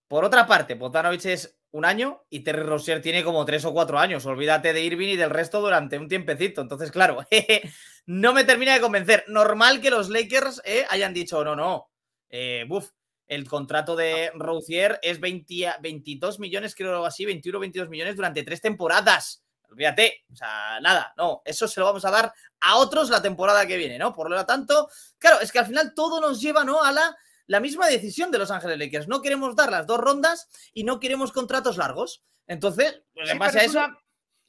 Por otra parte, Bontanovich es un año y Terry Rozier tiene como tres o cuatro años. Olvídate de Irving y del resto durante un tiempecito. Entonces, claro, no me termina de convencer. Normal que los Lakers eh, hayan dicho, no, no, eh, buf, el contrato de Rozier es 22 millones, creo así, 21 22 millones durante tres temporadas. Olvídate, o sea, nada, no, eso se lo vamos a dar a otros la temporada que viene, ¿no? Por lo tanto, claro, es que al final todo nos lleva, ¿no? A la la misma decisión de Los Ángeles Lakers. No queremos dar las dos rondas y no queremos contratos largos. Entonces, pues en base a eso.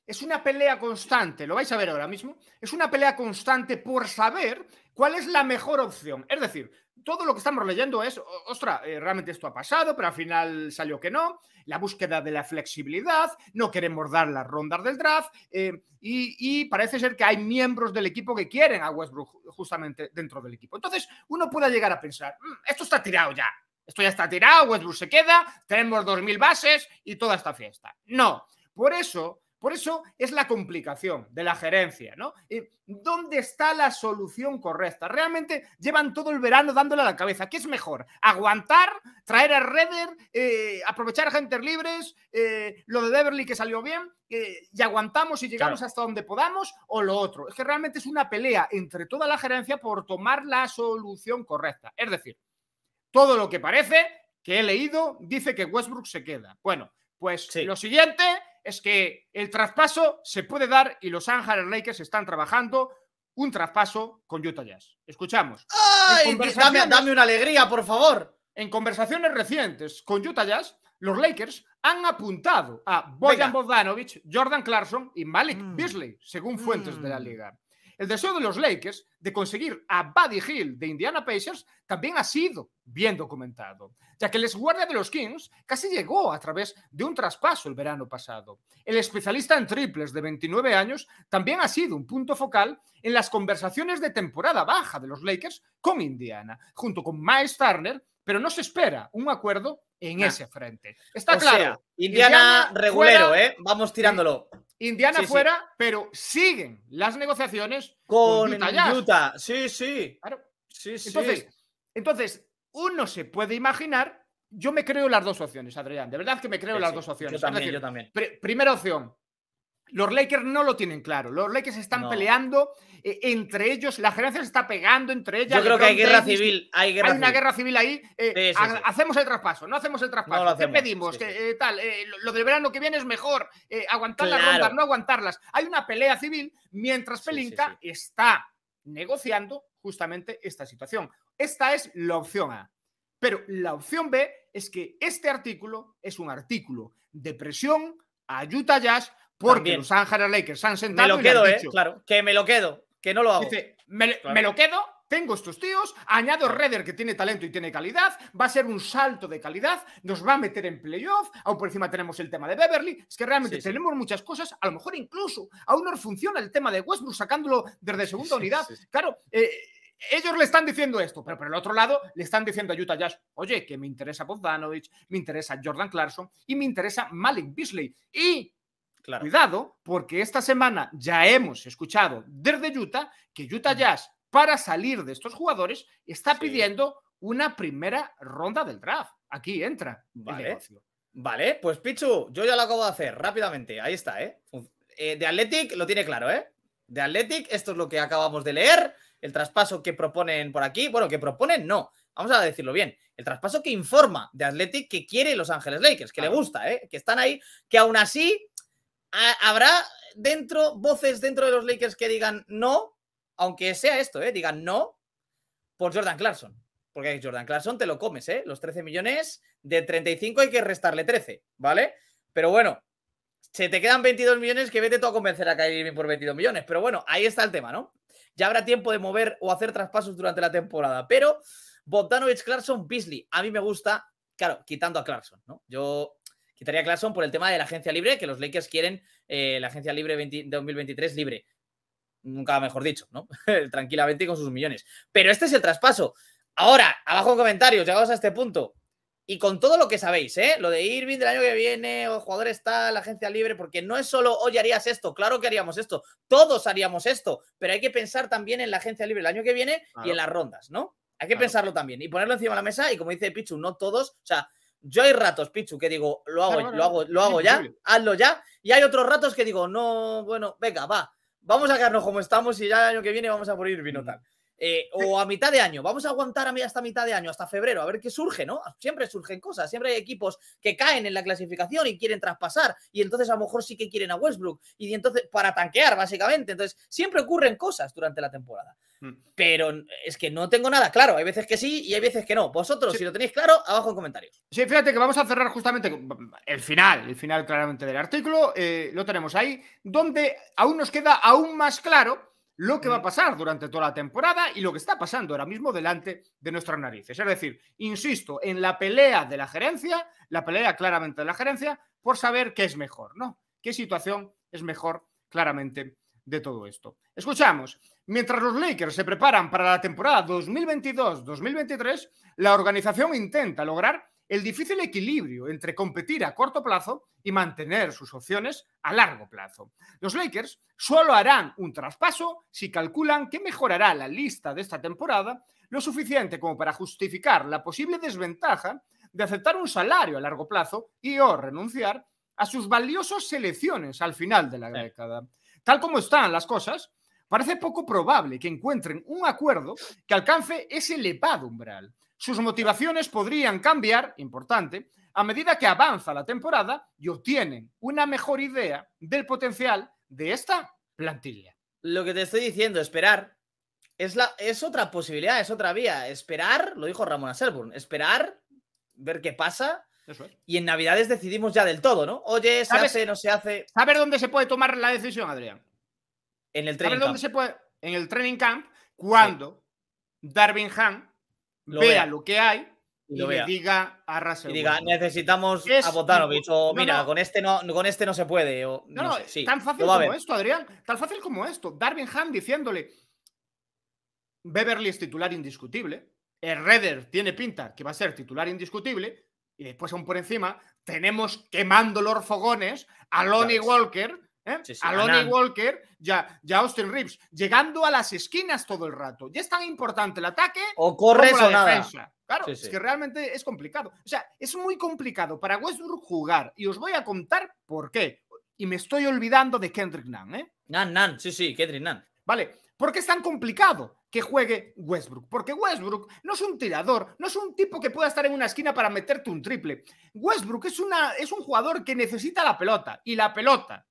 es una pelea constante, lo vais a ver ahora mismo. Es una pelea constante por saber cuál es la mejor opción. Es decir, todo lo que estamos leyendo es, ostra, eh, realmente esto ha pasado, pero al final salió que no. La búsqueda de la flexibilidad, no queremos dar las rondas del draft. Eh, y, parece ser que hay miembros del equipo que quieren a Westbrook justamente dentro del equipo. Entonces, uno puede llegar a pensar, mm, esto está tirado ya. Esto ya está tirado, Westbrook se queda, tenemos 2.000 bases y toda esta fiesta. No, por eso por eso es la complicación de la gerencia, ¿no? Eh, ¿Dónde está la solución correcta? Realmente llevan todo el verano dándole a la cabeza. ¿Qué es mejor? ¿Aguantar? ¿Traer a Redder? Eh, ¿Aprovechar ¿Aprovechar gente libres? Eh, ¿Lo de Beverly que salió bien? ¿Y aguantamos y llegamos hasta donde podamos? ¿O lo otro? Es que realmente es una pelea entre toda la gerencia por tomar la solución correcta. Es decir, todo lo que parece que he leído dice que Westbrook se queda. Bueno, pues lo siguiente es que el traspaso se puede dar y los Ángeles Lakers están trabajando un traspaso con Utah Jazz. Escuchamos. dame, una alegría, por favor! En conversaciones recientes con Utah Jazz, los Lakers han apuntado a Boyan Bogdanovic, Jordan Clarkson y Malik mm. Beasley, según fuentes de la mm. liga. El deseo de los Lakers de conseguir a Buddy Hill de Indiana Pacers también ha sido bien documentado, ya que el guardia de los Kings casi llegó a través de un traspaso el verano pasado. El especialista en triples de 29 años también ha sido un punto focal en las conversaciones de temporada baja de los Lakers con Indiana, junto con Miles Turner, pero no se espera un acuerdo en ese frente. Está claro. Indiana, regulero, ¿eh? Vamos tirándolo. Indiana fuera, pero siguen las negociaciones con, Utah, Sí, sí. sí entonces, uno se puede imaginar, yo me creo las dos opciones, Adrián, de verdad que me creo las dos opciones. Yo también, yo también. primera opción, los Lakers no lo tienen claro. Los Lakers están peleando eh, entre ellos. La gerencia se está pegando entre ellas. Yo creo que hay guerra civil. Hay, una guerra civil ahí. Eh, hacemos el traspaso. No hacemos el traspaso. pedimos? Eh, tal, lo, del verano que viene es mejor. aguantar las rondas, no aguantarlas. Hay una pelea civil mientras Pelinka está negociando justamente esta situación. Esta es la opción A. Pero la opción B es que este artículo es un artículo de presión a Utah Jazz porque los los Ángeles Lakers han sentado. Me lo quedo, ¿eh? claro. Que me lo quedo, que no lo hago. me, lo quedo, tengo estos tíos, añado Redder que tiene talento y tiene calidad, va a ser un salto de calidad, nos va a meter en playoff, aún por encima tenemos el tema de Beverly, es que realmente tenemos muchas cosas, a lo mejor incluso aún no funciona el tema de Westbrook sacándolo desde segunda unidad, claro, eh, ellos le están diciendo esto, pero por el otro lado le están diciendo a Utah Jazz, oye, que me interesa Bogdanovich, me interesa Jordan Clarkson y me interesa Malik Beasley y Cuidado, porque esta semana ya hemos escuchado desde Utah que Utah Jazz, para salir de estos jugadores, está pidiendo una primera ronda del draft. Aquí entra vale. Vale, pues Pichu, yo ya lo acabo de hacer rápidamente. Ahí está, ¿eh? ¿eh? De Athletic lo tiene claro, ¿eh? De Athletic, esto es lo que acabamos de leer. El traspaso que proponen por aquí. Bueno, que proponen, no. Vamos a decirlo bien. El traspaso que informa de Athletic que quiere Los Ángeles Lakers, que le gusta, ¿eh? Que están ahí, que aún así habrá dentro voces dentro de los Lakers que digan no, aunque sea esto, ¿eh? digan no por Jordan Clarkson. Porque Jordan Clarkson te lo comes, ¿eh? Los 13 millones de 35 hay que restarle 13, ¿vale? Pero bueno, se te quedan 22 millones que vete tú a convencer a Kyrie por 22 millones. Pero bueno, ahí está el tema, ¿no? Ya habrá tiempo de mover o hacer traspasos durante la temporada. Pero Bogdanovich, Clarkson, Beasley. A mí me gusta, claro, quitando a Clarkson, ¿no? Yo Quitaría a por el tema de la agencia libre, que los Lakers quieren eh, la agencia libre 2023 libre. Nunca mejor dicho, ¿no? Tranquilamente con sus millones. Pero este es el traspaso. Ahora, abajo en comentarios, llegados a este punto. Y con todo lo que sabéis, ¿eh? Lo de Irving del año que viene, o jugadores está, la agencia libre, porque no es solo, hoy harías esto, claro que haríamos esto, todos haríamos esto, pero hay que pensar también en la agencia libre el año que viene y en las rondas, ¿no? Hay que pensarlo también y ponerlo encima de la mesa y como dice Pichu, no todos, o sea, yo hay ratos, Pichu, que digo, lo hago, lo hago, lo hago ya, hazlo ya. Y hay otros ratos que digo, no, bueno, venga, va, vamos a quedarnos como estamos y ya el año que viene vamos a por ir vino mm. tal. Eh, o a mitad de año. Vamos a aguantar a mí hasta mitad de año, hasta febrero, a ver qué surge, ¿no? Siempre surgen cosas, siempre hay equipos que caen en la clasificación y quieren traspasar, y entonces a lo mejor sí que quieren a Westbrook, y entonces para tanquear, básicamente. Entonces, siempre ocurren cosas durante la temporada. Mm. Pero es que no tengo nada claro. Hay veces que sí y hay veces que no. Vosotros, si lo tenéis claro, abajo en comentarios. Sí, fíjate que vamos a cerrar justamente el final, el final claramente del artículo. Eh, lo tenemos ahí, donde aún nos queda aún más claro lo que va a pasar durante toda la temporada y lo que está pasando ahora mismo delante de nuestras narices. Es decir, insisto, en la pelea de la gerencia, la pelea claramente de la gerencia, por saber qué es mejor, ¿no? ¿Qué situación es mejor claramente de todo esto? Escuchamos, mientras los Lakers se preparan para la temporada 2022-2023, la organización intenta lograr el difícil equilibrio entre competir a corto plazo y mantener sus opciones a largo plazo. Los Lakers solo harán un traspaso si calculan que mejorará la lista de esta temporada lo suficiente como para justificar la posible desventaja de aceptar un salario a largo plazo y o renunciar a sus valiosas selecciones al final de la década. Tal como están las cosas, parece poco probable que encuentren un acuerdo que alcance ese elevado umbral. Sus motivaciones podrían cambiar, importante, a medida que avanza la temporada y obtienen una mejor idea del potencial de esta plantilla. Lo que te estoy diciendo, esperar. Es, la, es otra posibilidad, es otra vía. Esperar, lo dijo Ramón Selburn, esperar, ver qué pasa. Y en Navidades decidimos ya del todo, ¿no? Oye, se hace, no se hace. ¿Sabes dónde se puede tomar la decisión, Adrián? En el training camp. Dónde se puede? En el training camp, cuando Darwin Han vea, lo que hay y, diga a Russell. Y diga, necesitamos a Botanovic. O mira, Con, este no, con este no se puede. no, no, sí, tan fácil como esto, Adrián. Tan fácil como esto. Darwin Hahn diciéndole: Beverly es titular indiscutible. El Redder tiene pinta que va a ser titular indiscutible. Y después, aún por encima, tenemos quemando los fogones a Lonnie Walker ¿eh? a Lonnie Walker ya, ya Austin Reeves, llegando a las esquinas todo el rato. Ya es tan importante el ataque o corre o Nada. Claro, es que realmente es complicado. O sea, es muy complicado para Westbrook jugar y os voy a contar por qué. Y me estoy olvidando de Kendrick Nunn, ¿eh? Nan, sí, sí, Kendrick Nunn. Vale, ¿por qué es tan complicado? que juegue Westbrook. Porque Westbrook no es un tirador, no es un tipo que pueda estar en una esquina para meterte un triple. Westbrook es, una, es un jugador que necesita la pelota y la pelota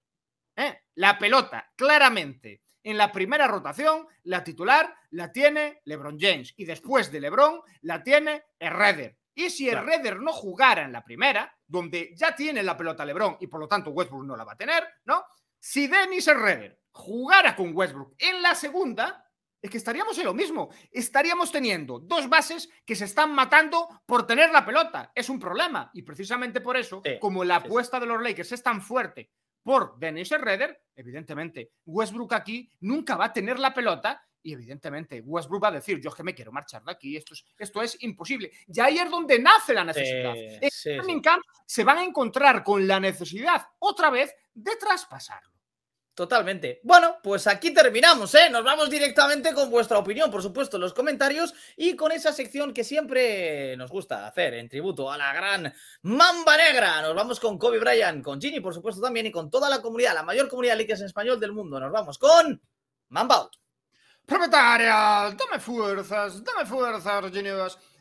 ¿eh? La pelota, claramente. En la primera rotación, la titular la tiene LeBron James y después de LeBron la tiene Herreder. Y si el no jugara en la primera, donde ya tiene la pelota LeBron y por lo tanto Westbrook no la va a tener, ¿no? Si Dennis Redder jugara con Westbrook en la segunda, es que estaríamos en lo mismo. Estaríamos teniendo dos bases que se están matando por tener la pelota. Es un problema. Y precisamente por eso, como la apuesta de los Lakers es tan fuerte por Dennis Redder, evidentemente Westbrook aquí nunca va a tener la pelota y evidentemente Westbrook va a decir, yo que me quiero marchar de aquí, esto es, esto es imposible. Y ahí es donde nace la necesidad. se van a encontrar con la necesidad otra vez de traspasarlo. Totalmente. Bueno, pues aquí terminamos, ¿eh? Nos vamos directamente con vuestra opinión, por supuesto, en los comentarios y con esa sección que siempre nos gusta hacer en tributo a la gran Mamba Negra. Nos vamos con Kobe Bryant, con Ginny, por supuesto, también y con toda la comunidad, la mayor comunidad de en español del mundo. Nos vamos con Mamba Out. Propietaria, dame fuerzas, dame fuerzas, Ginny.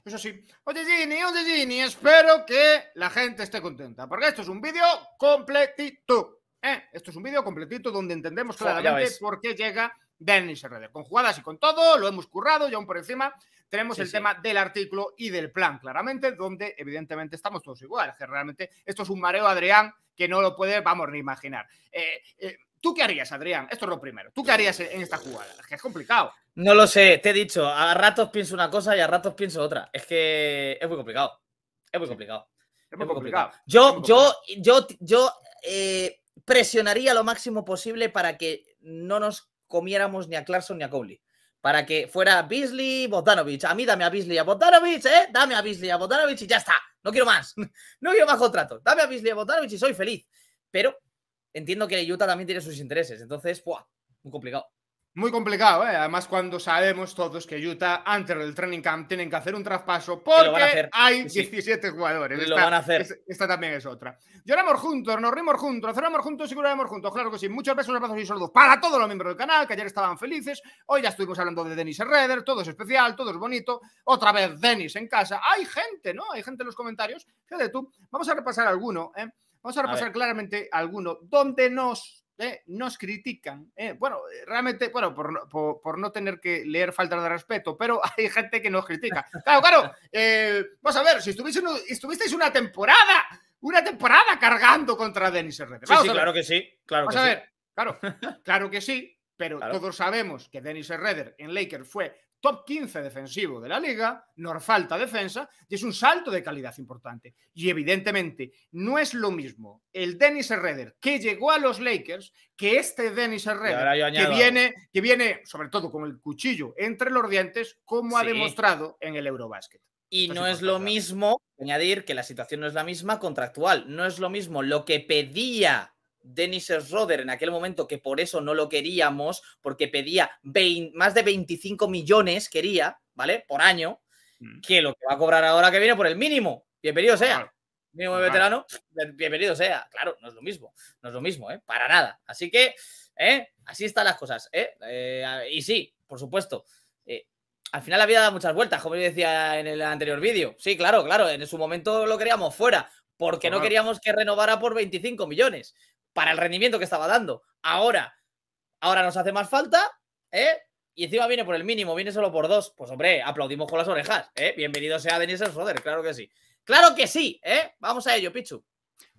Eso sí, oye Gini, oye Gini, espero que la gente esté contenta, porque esto es un vídeo completito. Eh, esto es un vídeo completito donde entendemos claramente por qué llega Dennis Herrera. Con jugadas y con todo, lo hemos currado y aún por encima tenemos el tema del artículo y del plan, claramente, donde evidentemente estamos todos iguales, realmente esto es un mareo, Adrián, que no lo puede, vamos, ni imaginar. Eh, eh, ¿Tú qué harías, Adrián? Esto es lo primero. ¿Tú qué harías en esta jugada? Es que es complicado. No lo sé, te he dicho, a ratos pienso una cosa y a ratos pienso otra. Es que es muy complicado. Es muy complicado. Es muy, complicado. Yo, yo, yo, yo, presionaría lo máximo posible para que no nos comiéramos ni a Clarkson ni a Cowley. Para que fuera Beasley, Bogdanovich. A mí dame a Beasley, a Botanovich, ¿eh? Dame a Beasley, a Botanovich y ya está. No quiero más. No quiero más contratos. Dame a Beasley, a Botanovich y soy feliz. Pero entiendo que Utah también tiene sus intereses. Entonces, ¡buah! Muy complicado. Muy complicado, ¿eh? Además, cuando sabemos todos que Utah, antes del training camp, tienen que hacer un traspaso porque hay 17 jugadores. Lo esta, van a hacer. esta también es otra. Lloramos juntos, nos rimos juntos, cerramos juntos y curamos juntos. Claro que sí. Muchos besos, abrazos y saludos para todos los miembros del canal, que ayer estaban felices. Hoy ya estuvimos hablando de Denis Herreder. Todo es especial, todo es bonito. Otra vez Denis en casa. Hay gente, ¿no? Hay gente en los comentarios. Fíjate tú. Vamos a repasar alguno, ¿eh? Vamos a repasar claramente alguno donde nos eh, nos critican. Eh, bueno, eh, realmente, bueno, por, por, no tener que leer falta de respeto, pero hay gente que nos critica. Claro, claro. vamos a ver, si estuvisteis una temporada, una temporada cargando contra Dennis Herrera. sí, claro que sí. Claro vamos a ver, claro, claro que sí. Pero todos sabemos que Dennis Herreder en Lakers fue top 15 defensivo de la liga, nos falta defensa y es un salto de calidad importante. Y evidentemente no es lo mismo el Dennis Herreder que llegó a los Lakers que este Dennis Herreder que viene, que viene sobre todo con el cuchillo entre los dientes como ha demostrado en el Eurobasket. Y no es lo mismo, añadir que la situación no es la misma contractual, no es lo mismo lo que pedía Dennis Roder en aquel momento, que por eso no lo queríamos, porque pedía más de 25 millones, quería, ¿vale? Por año, mm. que lo que va a cobrar ahora que viene por el mínimo. Bienvenido sea. Mínimo de veterano, bienvenido sea. Claro, no es lo mismo, no es lo mismo, ¿eh? Para nada. Así que, ¿eh? Así están las cosas, ¿eh? eh y sí, por supuesto. Eh, al final la vida da muchas vueltas, como yo decía en el anterior vídeo. Sí, claro, claro, en su momento lo queríamos fuera, porque no queríamos que renovara por 25 millones para el rendimiento que estaba dando. Ahora, ahora nos hace más falta, ¿eh? Y encima viene por el mínimo, viene solo por dos. Pues hombre, aplaudimos con las orejas, ¿eh? Bienvenido sea Denis Soder, claro que sí. Claro que sí, ¿eh? Vamos a ello, Pichu.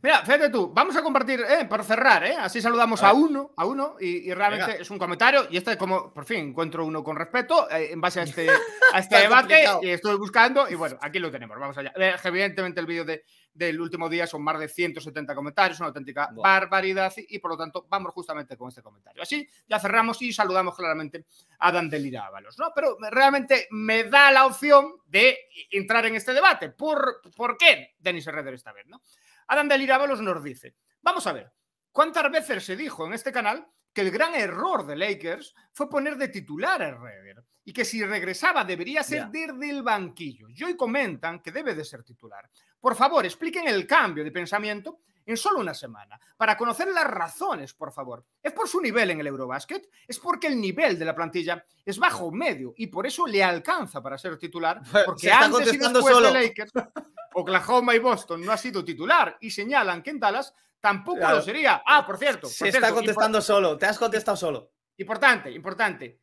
Mira, fíjate tú, vamos a compartir, eh, para cerrar, ¿eh? así saludamos a, uno, a uno, y, realmente es un comentario, y este como, por fin, encuentro uno con respeto eh, en base a este, a este debate, y estoy buscando, y bueno, aquí lo tenemos, vamos allá. Eh, evidentemente el vídeo del último día son más de 170 comentarios, una auténtica barbaridad, y por lo tanto vamos justamente con este comentario. Así ya cerramos y saludamos claramente a Dandelira Ábalos, ¿no? Pero realmente me da la opción de entrar en este debate. ¿Por, por qué Denis Herreder esta vez, no? Adam los nos dice, vamos a ver, ¿cuántas veces se dijo en este canal que el gran error de Lakers fue poner de titular a Reber y que si regresaba debería ser desde el banquillo? Y hoy comentan que debe de ser titular. Por favor, expliquen el cambio de pensamiento en solo una semana, para conocer las razones, por favor. ¿Es por su nivel en el Eurobasket? ¿Es porque el nivel de la plantilla es bajo medio y por eso le alcanza para ser titular? Porque antes y después solo. de Lakers, Oklahoma y Boston no ha sido titular y señalan que en Dallas tampoco lo sería. Ah, por cierto. Se está contestando solo, te has contestado solo. Importante, importante.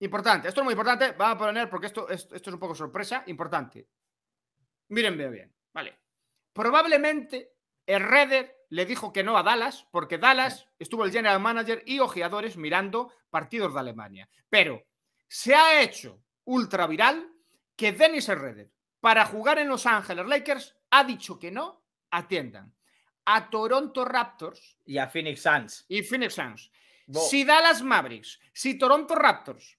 Importante, esto es muy importante, vamos a poner porque esto, es un poco sorpresa, importante. Miren bien, bien, vale. Probablemente Herreder le dijo que no a Dallas, porque Dallas estuvo el general manager y ojeadores mirando partidos de Alemania. Pero se ha hecho ultra viral que Dennis Herreder, para jugar en Los Ángeles Lakers, ha dicho que no, atiendan, a Toronto Raptors. Y a Phoenix Suns. Y Phoenix Suns. Si Dallas Mavericks, si Toronto Raptors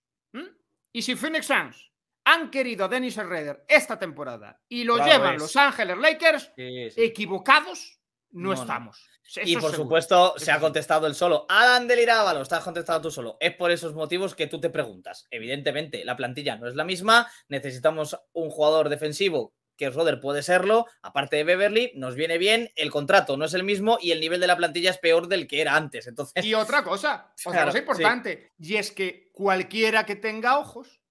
y si Phoenix Suns han querido a Dennis Schroeder esta temporada y lo llevan Los Ángeles Lakers, equivocados no, estamos. y por supuesto, se ha contestado el solo. Alan Delirábalo, estás contestado tú solo. Es por esos motivos que tú te preguntas. Evidentemente, la plantilla no es la misma. Necesitamos un jugador defensivo que Roder puede serlo, aparte de Beverly, nos viene bien, el contrato no es el mismo y el nivel de la plantilla es peor del que era antes. Entonces... Y otra cosa, otra cosa importante, y es que cualquiera que tenga ojos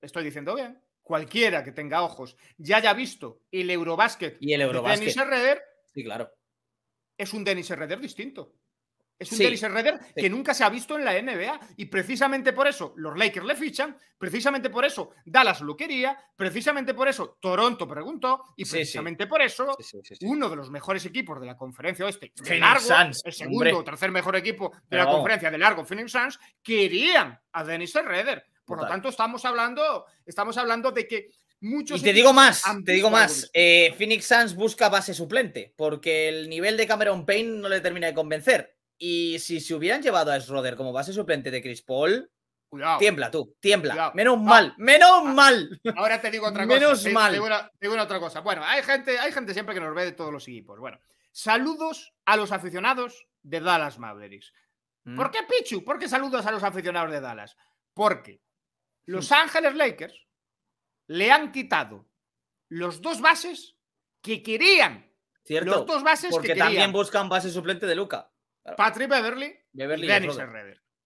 estoy diciendo bien, cualquiera que tenga ojos ya haya visto el Eurobasket y el Eurobasket. De Dennis Herreder, sí, claro. es un Dennis Redder distinto. Es un Dennis Herreder que nunca se ha visto en la NBA y precisamente por eso los Lakers le fichan, precisamente por eso Dallas lo quería, precisamente por eso Toronto preguntó y precisamente por eso uno de los mejores equipos de la conferencia oeste, de el segundo o tercer mejor equipo de la conferencia de largo, Phoenix Suns, querían a Dennis Herreder. Por lo tanto, estamos hablando, estamos hablando de que muchos. Y te digo más, te digo más. Eh, Phoenix Suns busca base suplente, porque el nivel de Cameron Payne no le termina de convencer. Y si se hubieran llevado a Schroeder como base suplente de Chris Paul, Tiembla tú, tiembla. Menos ah, mal, menos ah, mal. Ahora te digo otra cosa. Menos mal. Te digo, una, otra cosa. Bueno, hay gente, hay gente siempre que nos ve de todos los equipos. Bueno, saludos a los aficionados de Dallas Mavericks. Mm. ¿Por qué, Pichu? ¿Por qué saludos a los aficionados de Dallas? ¿Por qué? Los Ángeles Lakers le han quitado los dos bases que querían. Cierto. Los dos bases porque que también buscan base suplente de Luca. Patrick Beverly, Beverly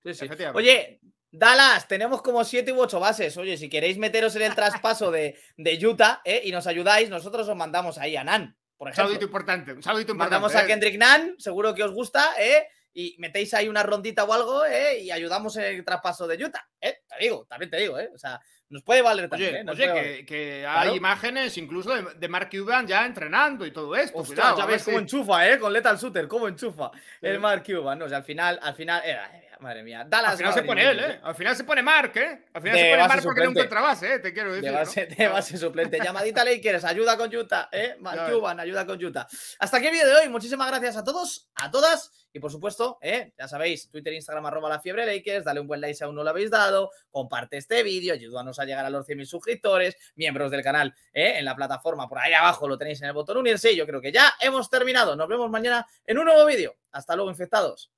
y sí, Oye, Dallas, tenemos como siete u ocho bases. Oye, si queréis meteros en el traspaso de, de Utah eh, y nos ayudáis, nosotros os mandamos ahí a Nan. Un saludo importante. Un saludito importante. Mandamos a eh. Kendrick Nan, seguro que os gusta. ¿eh? y metéis ahí una rondita o algo ¿eh? y ayudamos en el traspaso de Utah. Eh, te digo, también te digo, ¿eh? O sea, nos puede valer también. Eh, oye, que, hay imágenes incluso de, Mark Cuban ya entrenando y todo esto. Ostras, ya ves cómo enchufa, ¿eh? Con Lethal Shooter, cómo enchufa el Mark Cuban. o sea, al final, al final, era, eh, madre mía. Dallas Al final se pone él, ¿eh? Al final se pone Mark, ¿eh? Al final se pone Mark porque no encuentra base, ¿eh? Te quiero decir. De base, ¿no? de base suplente. Llamadita Lakers, ayuda con Yuta, ¿eh? Mark ayuda con Yuta. Hasta aquí el vídeo de hoy. Muchísimas gracias a todos, a todas. Y por supuesto, ¿eh? ya sabéis, Twitter, Instagram, arroba la fiebre Lakers, dale un buen like si aún no lo habéis dado, comparte este vídeo, ayúdanos a llegar a los 100.000 suscriptores, miembros del canal ¿eh? en la plataforma, por ahí abajo lo tenéis en el botón unirse. Y yo creo que ya hemos terminado. Nos vemos mañana en un nuevo vídeo. Hasta luego, infectados.